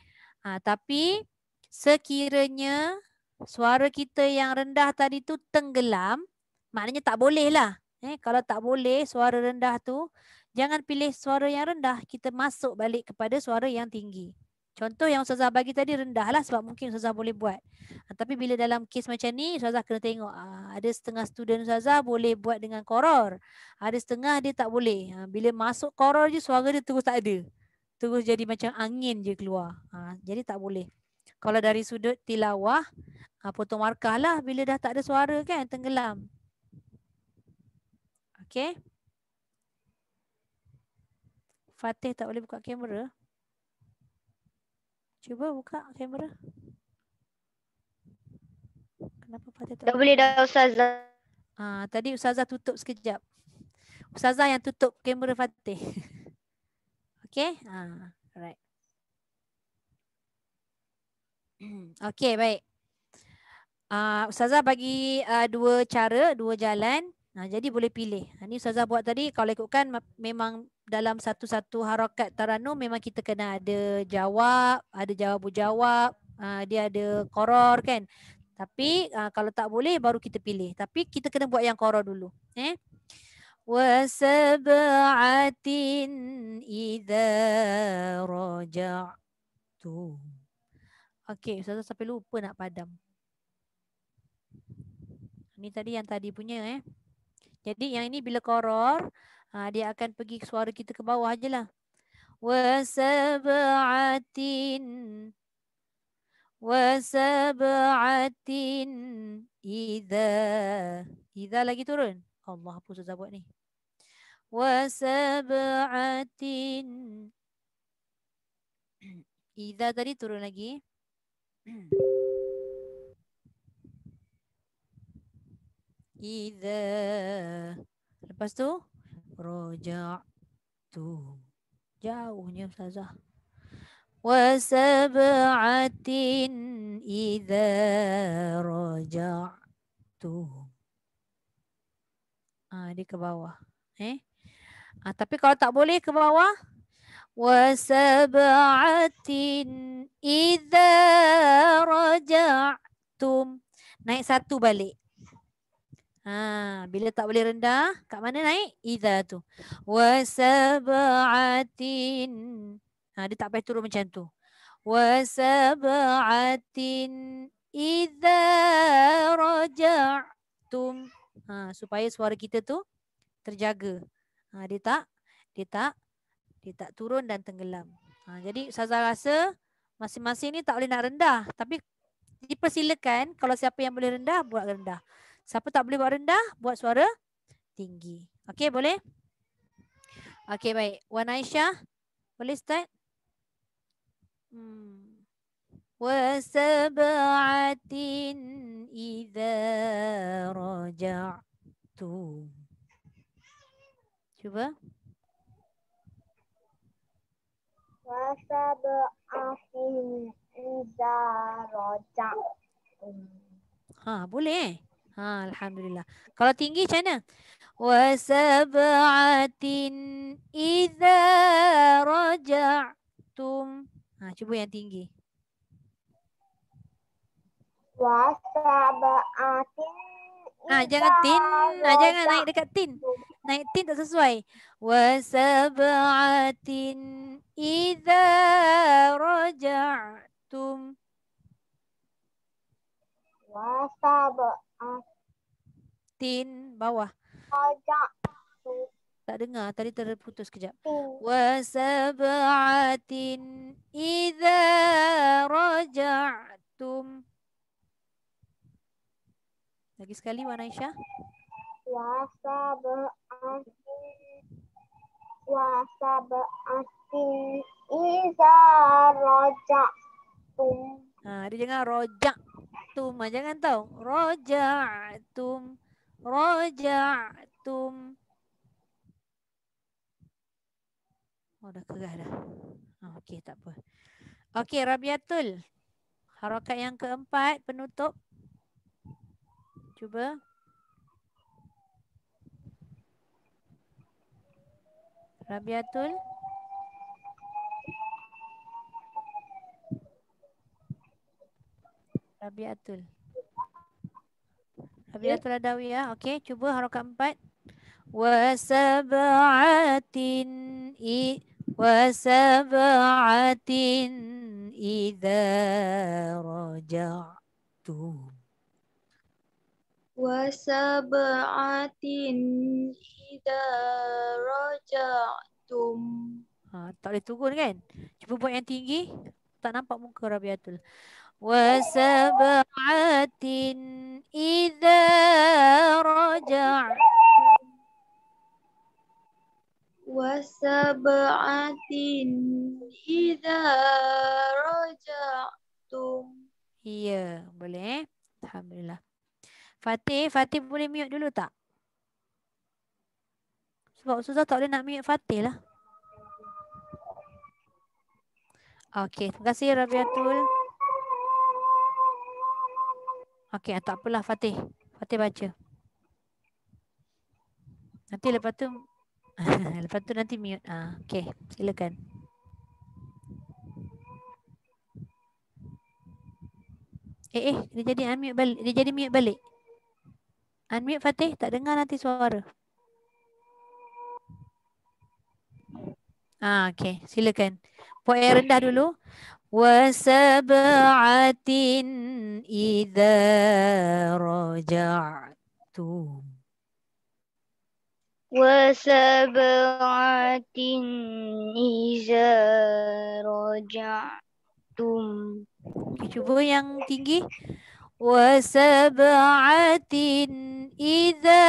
Ha, tapi sekiranya suara kita yang rendah tadi tu tenggelam, maknanya tak boleh lah. Eh? Kalau tak boleh suara rendah tu, jangan pilih suara yang rendah. Kita masuk balik kepada suara yang tinggi. Contoh yang Ustazah bagi tadi rendah lah sebab mungkin Ustazah boleh buat. Ah, tapi bila dalam kes macam ni, Ustazah kena tengok. Ah, ada setengah student Ustazah boleh buat dengan koror. Ada setengah dia tak boleh. Ah, bila masuk koror je, suara dia terus tak ada. Terus jadi macam angin je keluar. Jadi tak boleh. Kalau dari sudut tilawah, potong markah lah bila dah tak ada suara kan, tenggelam. Okay. Fatih tak boleh buka kamera. Cuba buka kamera. Kenapa pada tu? boleh dah Ustazah. Ah, tadi Ustazah tutup sekejap. Ustazah yang tutup kamera Fatih. Okey? Ah, right. Okey, baik. Uh, Ustazah bagi uh, dua cara, dua jalan. Nah, jadi boleh pilih. Ini ah, Ustazah buat tadi, kalau ikutkan memang dalam satu-satu harokat taranum memang kita kena ada jawab, ada jawab-jawab, uh, dia ada koror kan. Tapi uh, kalau tak boleh baru kita pilih. Tapi kita kena buat yang koror dulu. Eh? Wasaba'atin idha raja'tu. Okey, Ustazah sampai lupa nak padam. Ini tadi yang tadi punya eh. Jadi yang ini bila koror, ha, dia akan pergi suara kita ke bawah je lah. Wasabatin Wasabatin Iza Iza lagi turun. Allah apa susah buat ni. Wasabatin Iza tadi turun lagi. Iza Lepas tu Roja'tu Jauhnya Ustazah Wasab'atin Iza Roja'tu ha, ah, Dia ke bawah eh? ha, Tapi kalau tak boleh ke bawah Wasab'atin Iza Roja'tu Naik satu balik Ha, bila tak boleh rendah, kat mana naik? Iza tu. Wasaba'atin. Ha, dia tak payah turun macam tu. Wasaba'atin. Iza raja'tum. Ha, supaya suara kita tu terjaga. Ha, dia tak, dia tak, dia tak turun dan tenggelam. Ha, jadi Ustazah rasa masing-masing ni tak boleh nak rendah. Tapi dipersilakan kalau siapa yang boleh rendah, buat rendah. Siapa tak boleh buat rendah, buat suara tinggi. Okey, boleh? Okey, baik. Wan Aisyah, boleh start? Hmm. Wasaba'atin idha raja'tu. Cuba. Wasaba'atin idha raja'tu. Ha, boleh? Ha, Alhamdulillah. Kalau tinggi macam mana? Wa sab'atin idha raja'tum. Ha, cuba yang tinggi. Wa sab'atin Ah ha, jangan tin, ha, jangan naik dekat tin. Naik tin tak sesuai. Wa sab'atin idza raja'tum. Wa sab'atin Tin bawah. Tak. Tak dengar tadi terputus kejap. Oh. Wa sab'atin idza raja'tum. Lagi sekali Wan Aisyah. Wa sab'atin wa sab'atin idza Ha, dia jangan rojak tum. Ha, jangan tahu. Rojak tum. Rojak tum. Oh, dah kerah dah. Oh, Okey, tak apa. Okey, Rabiatul. Harokat yang keempat, penutup. Cuba. Rabiatul. Rabiatul. Rabiatul. Rabiatul yeah. Adawiyah. Okey, cuba harokat empat. Wasabatin, i wasaba'atin idza raja'tu wasaba'atin idza raja'tu ha tak boleh turun kan cuba buat yang tinggi tak nampak muka rabiatul ida إِذَا رَجَعْتُمْ وَسَبْعَةٍ إِذَا رَجَعْتُمْ Ya, boleh. Eh? Alhamdulillah. Fatih, Fatih boleh mute dulu tak? Sebab susah tak boleh nak mute Fatih lah. Okay, terima kasih Rabiatul. Terima kasih. Okey, ah, tak apalah Fatih. Fatih baca. Nanti lepas tu lepas tu nanti mute. Ah, okey, silakan. Eh, eh, dia jadi unmute balik. Dia jadi mute balik. Unmute Fatih, tak dengar nanti suara. Ah, okey, silakan. Puan yang rendah dulu. وسبعة إذا رجعتم وسبعة إذا رجعتم شوفوا yang tinggi وسبعة إذا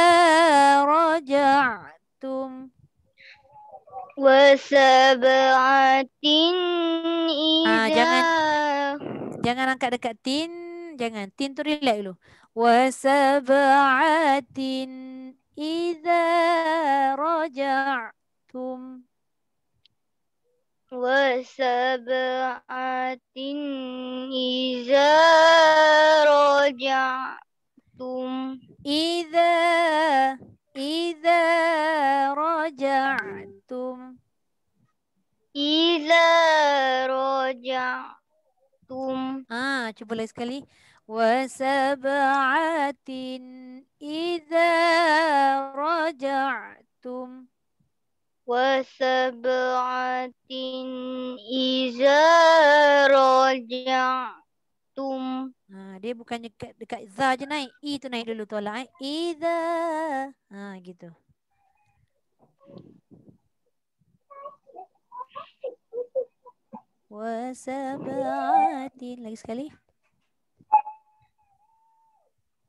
رجعتم Wasabatin ida. Ah, jangan jangan angkat dekat tin, jangan. Tin tu relax dulu. Wasabatin ida raja'tum. Wasabatin ida raja'tum. Ida إذا رجعتم إذا رجعتم آه شوفوا لي سكالي وسبعة إذا رجعتم وسبعة إذا رجعتم dia bukannya dekat, dekat za je naik. I e tu naik dulu tolak. Eh. Iza. Ha, gitu. Wasabatin. Lagi sekali.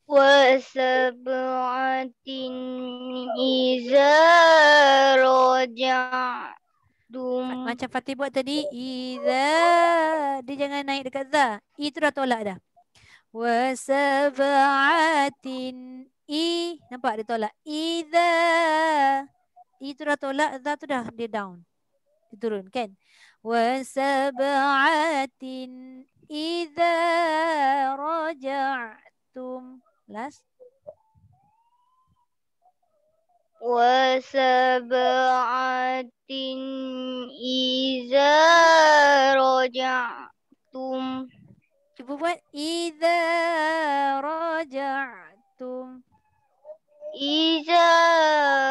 Wasabatin. Iza. Roja. Dum. Macam Fatih buat tadi. Iza. Dia jangan naik dekat za. I e tu dah tolak dah. Wasaba'atin I Nampak dia tolak Iza I tu dah tolak Iza tu dah dia down Dia turun kan Wasaba'atin Iza Raja'atum Last Wasaba'atin Iza Raja'atum berbuat Iza roja'tum Iza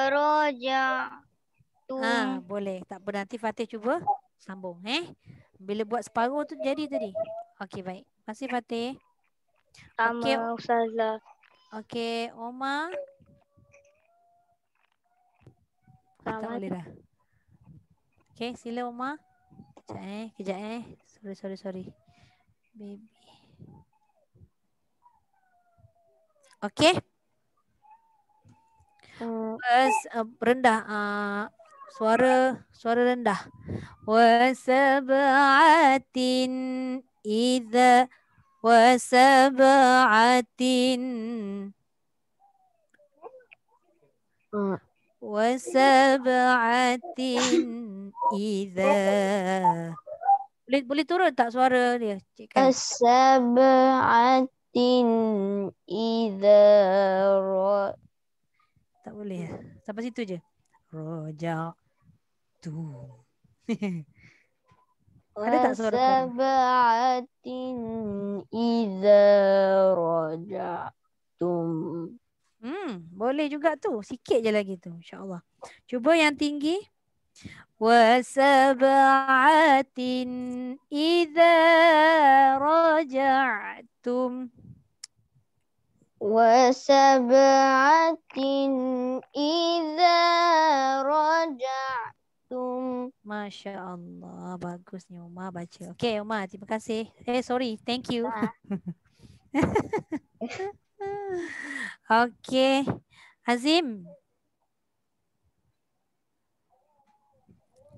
roja'tum ha, Boleh, tak apa nanti Fatih cuba Sambung eh Bila buat separuh tu jadi tadi Okey baik, terima kasih Fatih Okey Ustazah Okey, Oma. Selamat. Tak boleh dah Okey, sila Oma. Sekejap eh, kejap eh Sorry, sorry, sorry Baby Okay. Uh, Was uh, rendah uh, suara suara rendah. Wasabatin ida wasabatin uh. wasabatin ida. Boleh boleh turun tak suara dia? Kan? Wasabat Tin Iza ro... Tak boleh ya? Sampai situ je Roja Tu Ada tak suara Sabatin Iza Roja Tum Hmm, boleh juga tu. Sikit je lagi tu. InsyaAllah. Cuba yang tinggi. وسبعات إذا رجعتم Wasabatin, إذا رجعتم tum. شاء Allah, bagus ni Umar baca Okay Umar terima kasih Eh hey, sorry thank you Okay Azim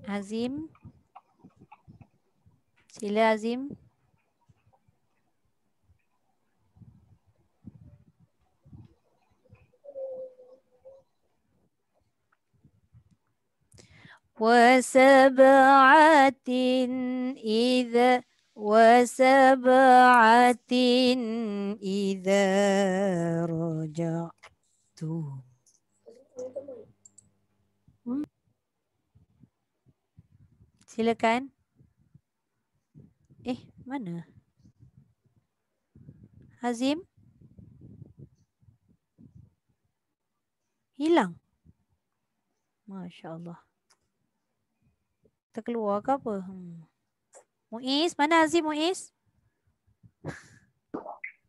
Azim Sila Azim وسبعة إذا وسبعة إذا رجعت Silakan. Eh, mana? Hazim? Hilang. Masya Allah akan keluar ke apa? Hmm. Muiz, mana Azim Muiz?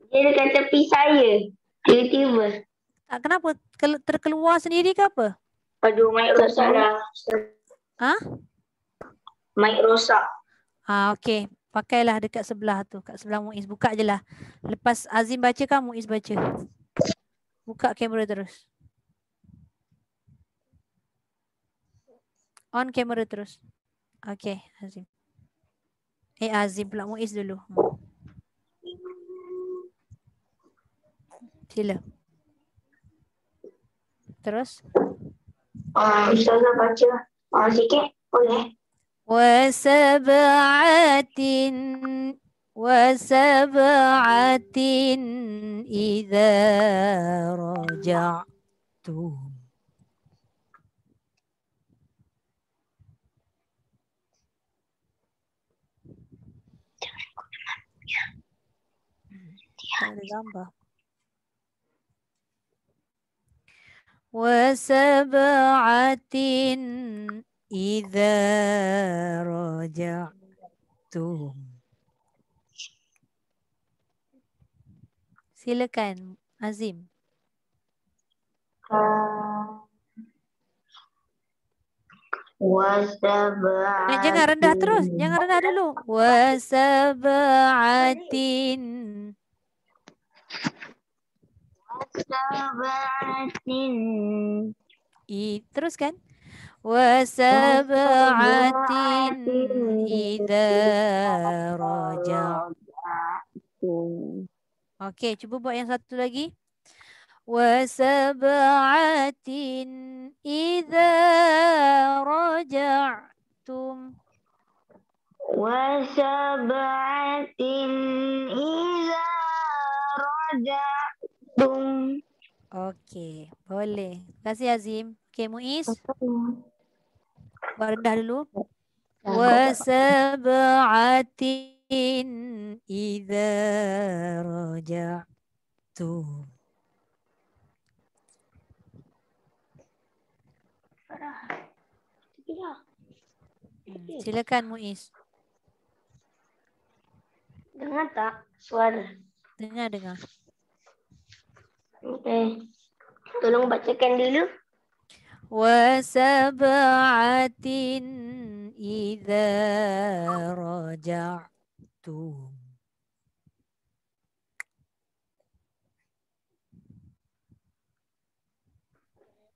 Dia dekat tepi saya. Tiba-tiba. Tak ah, kenapa? Terkeluar sendiri ke apa? padu mic rosak dah. Ha? Mic rosak. Ah, okey. Pakailah dekat sebelah tu. dekat sebelah Muiz. Buka je lah. Lepas Azim baca kan Muiz baca. Buka kamera terus. On kamera terus. Okay, Azim. Eh, Azim pula Muiz dulu. Sila. Terus. Ustazah baca ah, sikit, boleh. وَسَبْعَةٍ وَسَبْعَةٍ إِذَا رَجَعْتُهُ وسبعة إذا رجعتم silakan Azim Wasabah. Jangan rendah terus, jangan rendah dulu. Wasabatin. Wasabatin, i teruskan wa sab'atin idza raja'tum okey cuba buat yang satu lagi Wasabatin, ida idza Wasabatin, wa sab'atin Boom. Okey, boleh. kasih Azim. okay Muiz. Wardah dulu. Wa Wasaba'atin idza raja'tu. Hmm, silakan Muiz. Dengar tak suara? Dengar, dengar tolong bacakan dulu wasab'atin idza raja'tu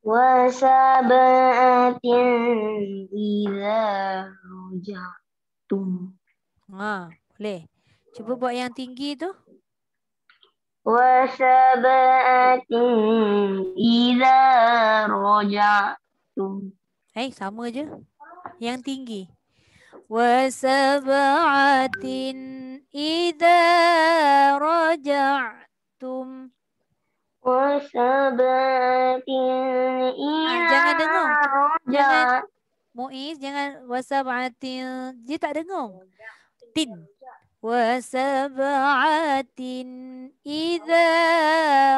wasab'atin idza raja'tu ha boleh cuba buat yang tinggi tu Wasabatin وَسَبَأَتُمْ roja رَجَعْتُمْ Hey, eh, sama je. Yang tinggi. وَسَبَعَتِنْ إِذَا رَجَعْتُمْ Wasabatin. Ah, إِذَا رَجَعْتُمْ Jangan dengar. Muiz, jangan. wasabatin. Dia tak dengar. Tin. وسبعة إذا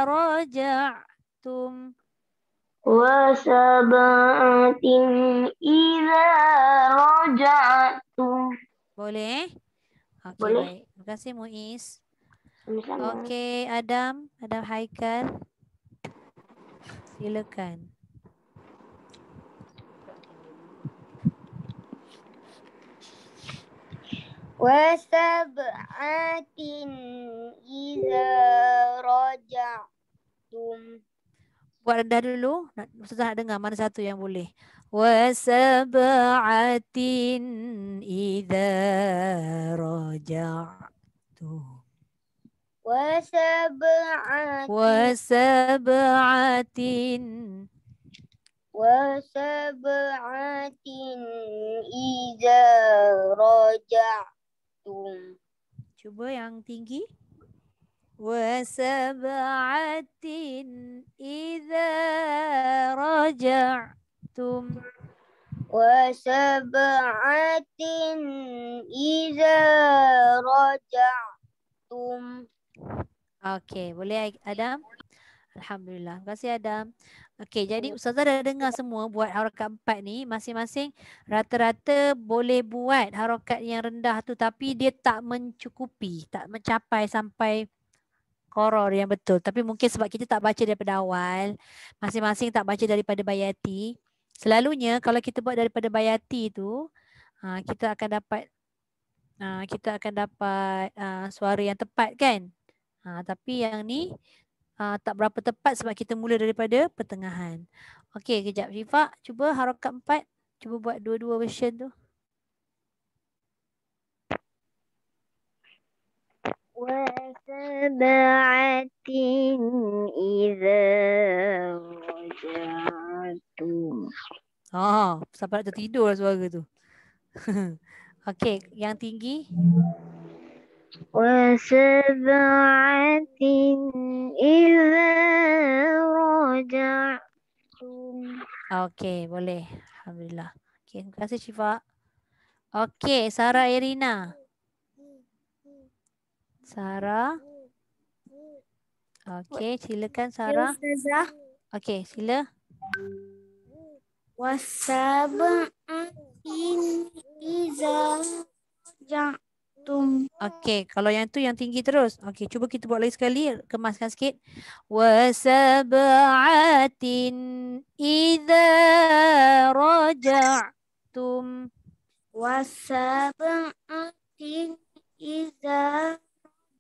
رجعتم وسبعة إذا رجعتم boleh okay, boleh terima kasih Muiz Okey, Adam, Adam Haikal. Silakan. وَسَبْعَةٍ إِذَا رَجَعْتُمْ Buat rendah dulu. Ustazah nak dengar mana satu yang boleh. وَسَبْعَةٍ إِذَا رَجَعْتُمْ وَسَبْعَةٍ وَسَبْعَةٍ وَسَبْعَةٍ إِذَا رَجَعْتُمْ satu. Cuba yang tinggi. Wasab'atin idza raja'tum. Wasab'atin idza raja'tum. Okey, boleh Adam? Alhamdulillah. Terima kasih Adam. Okey, jadi Ustazah dah dengar semua buat harokat empat ni. Masing-masing rata-rata boleh buat harokat yang rendah tu tapi dia tak mencukupi. Tak mencapai sampai koror yang betul. Tapi mungkin sebab kita tak baca daripada awal. Masing-masing tak baca daripada bayati. Selalunya kalau kita buat daripada bayati tu, ah, kita akan dapat ah, kita akan dapat ah, suara yang tepat kan? tapi yang ni uh, tak berapa tepat sebab kita mula daripada pertengahan. Okey, kejap Rifa, cuba harokat empat. Cuba buat dua-dua version tu. وسبعة إذا رجعت Oh, sampai nak tertidur lah suara tu. Okey, yang tinggi. وسبعة Okay, boleh. Alhamdulillah. Okay, terima kasih Syifa. Okay, Sarah Irina. Sarah. Okay, silakan Sarah. Ya, okay, sila. Wasabah in iza ja'a antum. Okey, kalau yang tu yang tinggi terus. Okey, cuba kita buat lagi sekali, kemaskan sikit. Wa sab'atin idza raja'tum. Wa sab'atin idza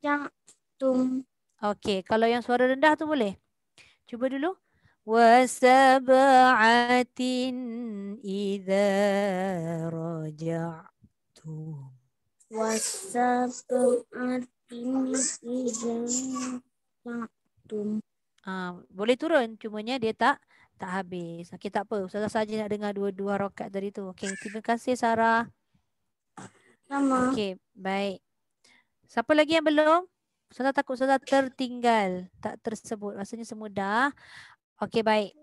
raja'tum. Okey, kalau yang suara rendah tu boleh. Cuba dulu. وَسَبَعَةٍ إِذَا رَجَعْتُمْ puasa berarti maktum. Ah, ha, boleh turun cumanya dia tak tak habis. Okey tak apa. Ustazah saja nak dengar dua-dua rakaat dari tu. Okey, terima kasih Sarah. Sama. Okey, baik. Siapa lagi yang belum? Ustazah takut Ustazah tertinggal, tak tersebut. Rasanya semua dah. Okey, baik.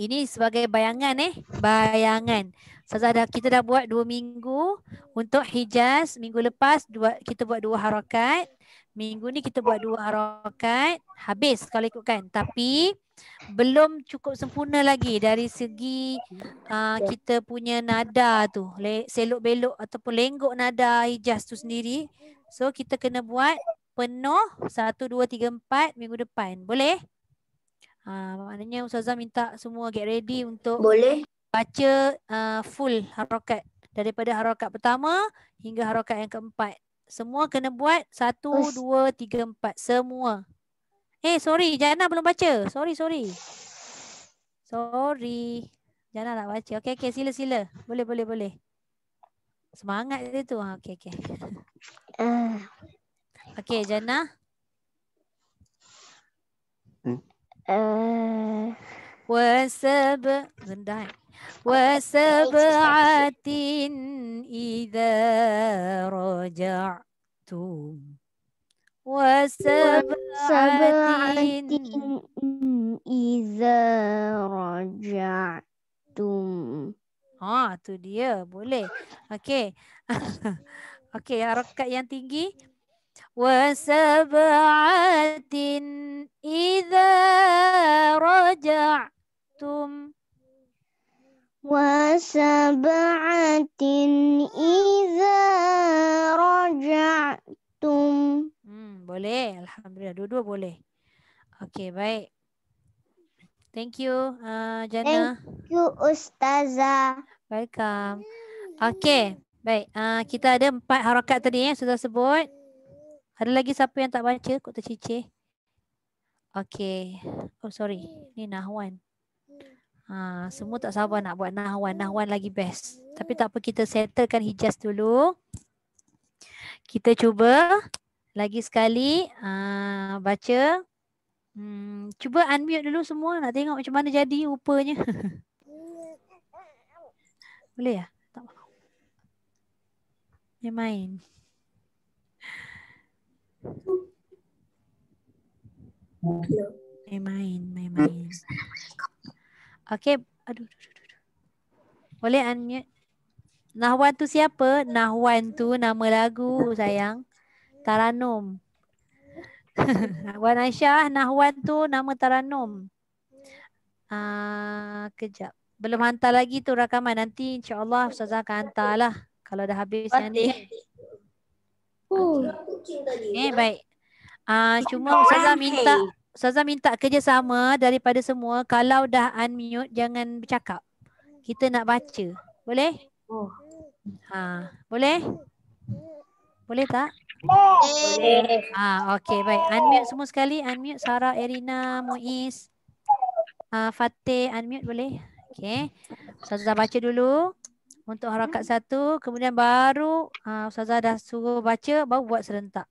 Ini sebagai bayangan eh. Bayangan. Ustazah dah, kita dah buat dua minggu untuk Hijaz. Minggu lepas dua, kita buat dua harokat. Minggu ni kita buat dua harokat Habis kalau ikutkan. Tapi belum cukup sempurna lagi dari segi uh, ya. kita punya nada tu. Le- selok belok ataupun lenggok nada Hijaz tu sendiri. So kita kena buat penuh satu, dua, tiga, empat minggu depan. Boleh. Ha, maknanya Ustazah minta semua get ready untuk Boleh. baca uh, full harokat. Daripada harokat pertama hingga harokat yang keempat. Semua kena buat satu, Ust. dua, tiga, empat. Semua. Eh, sorry. Jana belum baca. Sorry, sorry. Sorry. Jana tak baca. Okay, okay. Sila, sila. Boleh, boleh, boleh. Semangat dia tu. Ha, okay, okay. Uh. Ah. Okay, Jana. Hmm. وسبع رندان وسبعة إذا رجعتم وسبعة إذا رجعتم ها تو ديا بوله اوكي اوكي حركة yang tinggi Wasabatin, إذا رجعتم Wasabatin, إذا رجعتم hmm, boleh alhamdulillah dua-dua boleh Okay, baik thank you uh, Jana thank you ustazah welcome Okay, baik uh, kita ada empat harakat tadi yang sudah sebut ada lagi siapa yang tak baca? Kok tercicih? Okay. Oh sorry. Ni Nahwan. Ha, semua tak sabar nak buat Nahwan. Nahwan lagi best. Tapi tak apa kita settlekan hijaz dulu. Kita cuba lagi sekali ha, baca. Hmm, cuba unmute dulu semua nak tengok macam mana jadi rupanya. Boleh ya? Tak apa. Dia main. Main-main, hmm. main-main. Okay, aduh, aduh, aduh, aduh. Boleh unmute? Nahwan tu siapa? Nahwan tu nama lagu sayang. Taranum. Nahwan Aisyah, Nahwan tu nama Taranum. Ah, uh, kejap. Belum hantar lagi tu rakaman. Nanti insyaAllah Ustazah akan hantarlah. Kalau dah habis yang ni. Eh, baik. Ah, uh, cuma Ustazah minta Ustazah minta kerjasama daripada semua kalau dah unmute jangan bercakap. Kita nak baca. Boleh? Oh. Ha, boleh? Boleh tak? Boleh. Ah, ha, okey baik. Unmute semua sekali. Unmute Sarah, Erina, Muiz, ah ha, uh, Fatih unmute boleh? Okey. Ustazah baca dulu. Untuk harakat satu, kemudian baru uh, Ustazah dah suruh baca, baru buat serentak.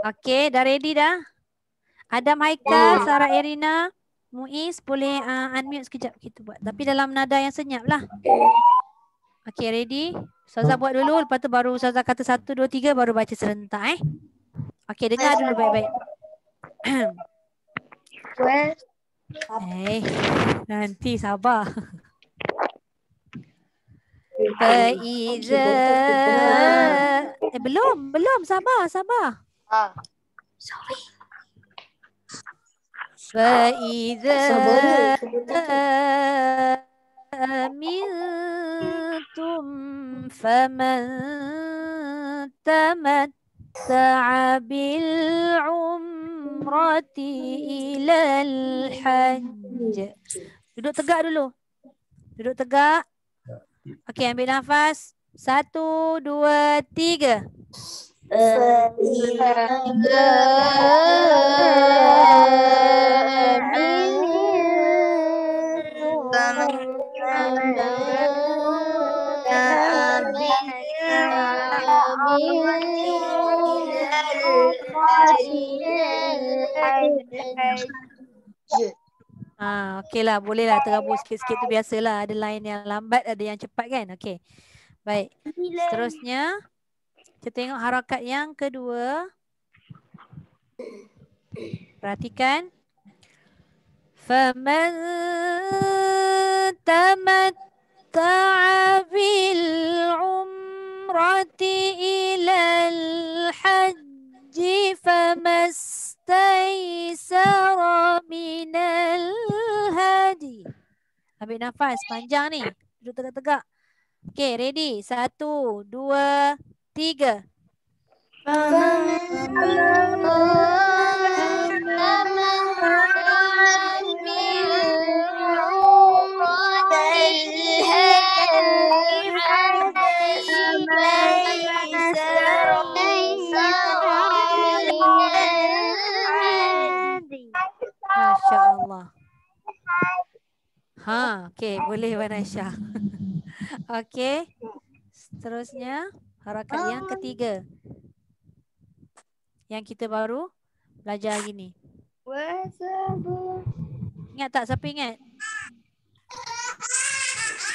Okey, dah ready dah? Adam Haikal, oh. Sarah Erina, Muiz boleh uh, unmute sekejap kita buat. Tapi dalam nada yang senyap lah. Okey, ready? Ustazah buat dulu, lepas tu baru Ustazah kata satu, dua, tiga, baru baca serentak eh. Okey, dengar dulu baik-baik. Eh, nanti sabar. Fa'iza. Eh, belum, belum, sabar, sabar. Sorry. فإذا أمنتم فمن تمتع بالعمرة إلى الحج Duduk tegak dulu. Duduk tegak. Ya. Okey, ambil nafas. Satu, dua, tiga. Ha, ah, okay lah, boleh lah terabur sikit-sikit tu biasalah Ada line yang lambat, ada yang cepat kan Okay, baik Seterusnya kita tengok harakat yang kedua. Perhatikan. Faman tamatta'a bil'umrati ilal hajji famastaysara minal hadi. Ambil nafas panjang ni. Duduk tegak-tegak. Okay, ready. Satu, dua, Tiga. Masya Allah. Ha, okay, boleh Vanessa. okay, seterusnya. Okay harakat ah. yang ketiga yang kita baru belajar hari ni. Ingat tak siapa ingat?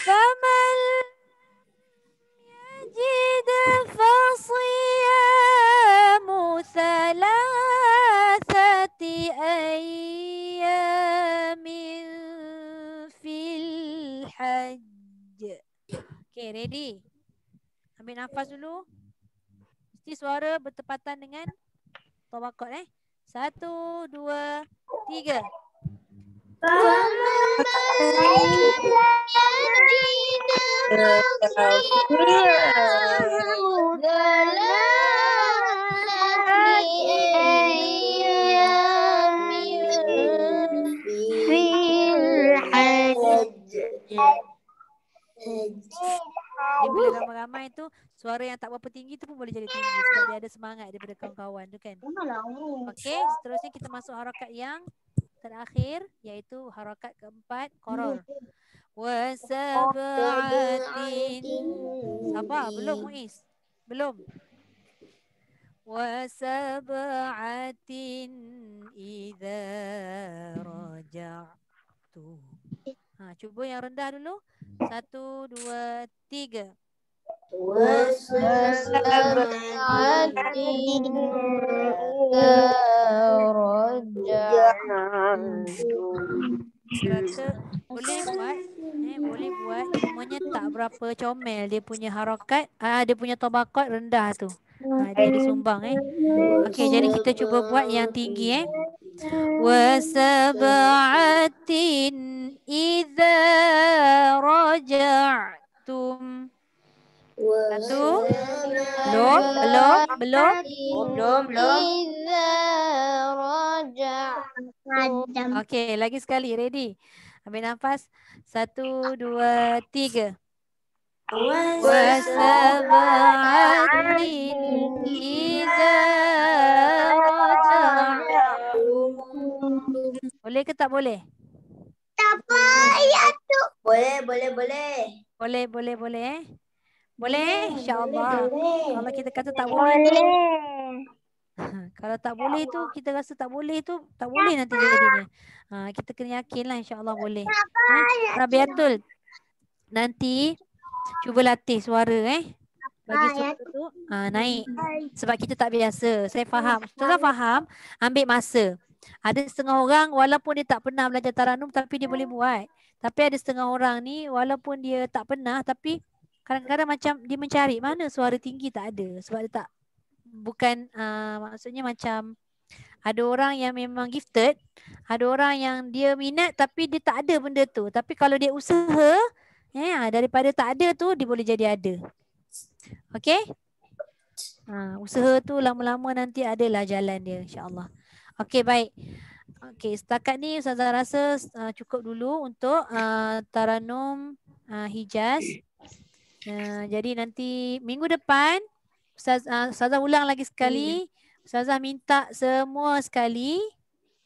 Kamal يجد الفصيام ثلاثة أيام fil الحج. Okay, ready? Ambil nafas dulu. Mesti suara bertepatan dengan tawakot eh. Satu, dua, tiga. Yeah. Dia bila ramai-ramai tu Suara yang tak berapa tinggi tu pun boleh jadi tinggi Sebab dia ada semangat daripada kawan-kawan tu kan oh. Okey, seterusnya kita masuk harokat yang terakhir iaitu harakat keempat koror. Wasabatin. Apa? Belum Muiz. Belum. Wasabatin idza raja'tu. Ha, cuba yang rendah dulu. Satu, dua, tiga. Boleh buat eh, Boleh buat tak berapa comel Dia punya harokat Ah, Dia punya tobakot rendah tu uh, Dia disumbang eh. Okay, jadi kita cuba buat yang tinggi eh. وسبعة إذا رجعتم satu, belum, belum, belum, belum, belum. Okay, lagi sekali, ready. Ambil nafas. Satu, dua, tiga. Wasabatin idha rajatum. Boleh ke tak boleh? Tak payah tu. Boleh, boleh, boleh. Boleh, boleh, boleh. Eh? Eh? Boleh, insyaAllah. Kalau kita kata tak boleh. boleh. Kalau tak boleh tu, kita rasa tak boleh tu, tak boleh nanti dia jadinya. Ha, kita kena yakin lah insyaAllah boleh. Ha? Rabiatul, nanti cuba latih suara eh. Bagi ah, suara ya. tu ha, naik. Sebab kita tak biasa. Saya faham. Setelah faham, ambil masa. Ada setengah orang walaupun dia tak pernah belajar Taranum tapi dia boleh buat. Tapi ada setengah orang ni walaupun dia tak pernah tapi kadang-kadang macam dia mencari mana suara tinggi tak ada sebab dia tak bukan uh, maksudnya macam ada orang yang memang gifted, ada orang yang dia minat tapi dia tak ada benda tu. Tapi kalau dia usaha, ya eh, yeah, daripada tak ada tu dia boleh jadi ada. Okay? Ha, ah, usaha tu lama-lama nanti adalah jalan dia insyaAllah. Okey baik. Okey setakat ni Ustazah rasa uh, cukup dulu untuk uh, Taranum uh, Hijaz. Uh, jadi nanti minggu depan uh, Ustazah uh, ulang lagi sekali. Hmm. Ustazah minta semua sekali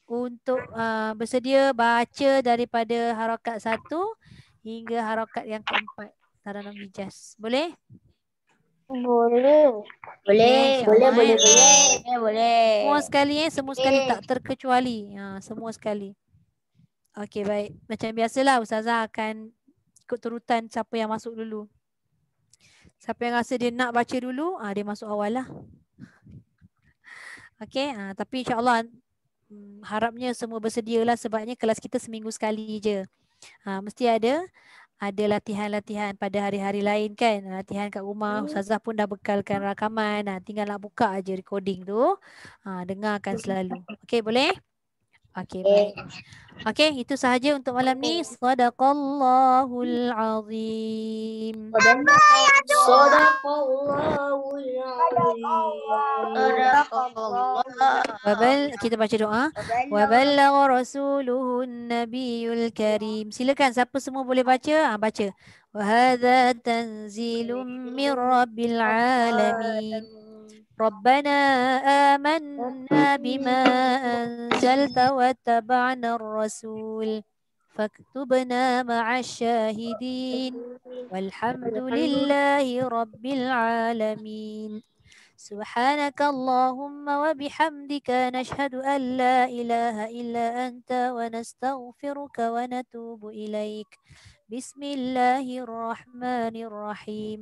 untuk uh, bersedia baca daripada harokat satu hingga harokat yang keempat. Taranum Hijaz. Boleh? Boleh. Boleh. Boleh, boleh, boleh, boleh. Boleh. Semua sekali eh, semua boleh. sekali eh. tak terkecuali. Ha, semua sekali. Okey, baik. Macam biasalah ustazah akan ikut turutan siapa yang masuk dulu. Siapa yang rasa dia nak baca dulu, ah ha, dia masuk awal lah. Okey, ha, tapi insyaallah hmm, harapnya semua bersedia lah sebabnya kelas kita seminggu sekali je. Ha, mesti ada ada latihan-latihan pada hari-hari lain kan ah, latihan kat rumah hmm. ustazah pun dah bekalkan rakaman ha tinggal nak buka aja recording tu ha dengarkan hmm. selalu okey boleh Okay, oh. baik. Okey itu sahaja untuk malam ni. Sadaqallahul azim. Sadaqallahul azim. kita baca doa. Wa ballagha rasuluhun nabiyul karim. Silakan siapa semua boleh baca? Ah baca. Wa hadza tanzilum min rabbil alamin. ربنا آمنا بما أنزلت واتبعنا الرسول فاكتبنا مع الشاهدين والحمد لله رب العالمين سبحانك اللهم وبحمدك نشهد أن لا إله إلا أنت ونستغفرك ونتوب إليك بسم الله الرحمن الرحيم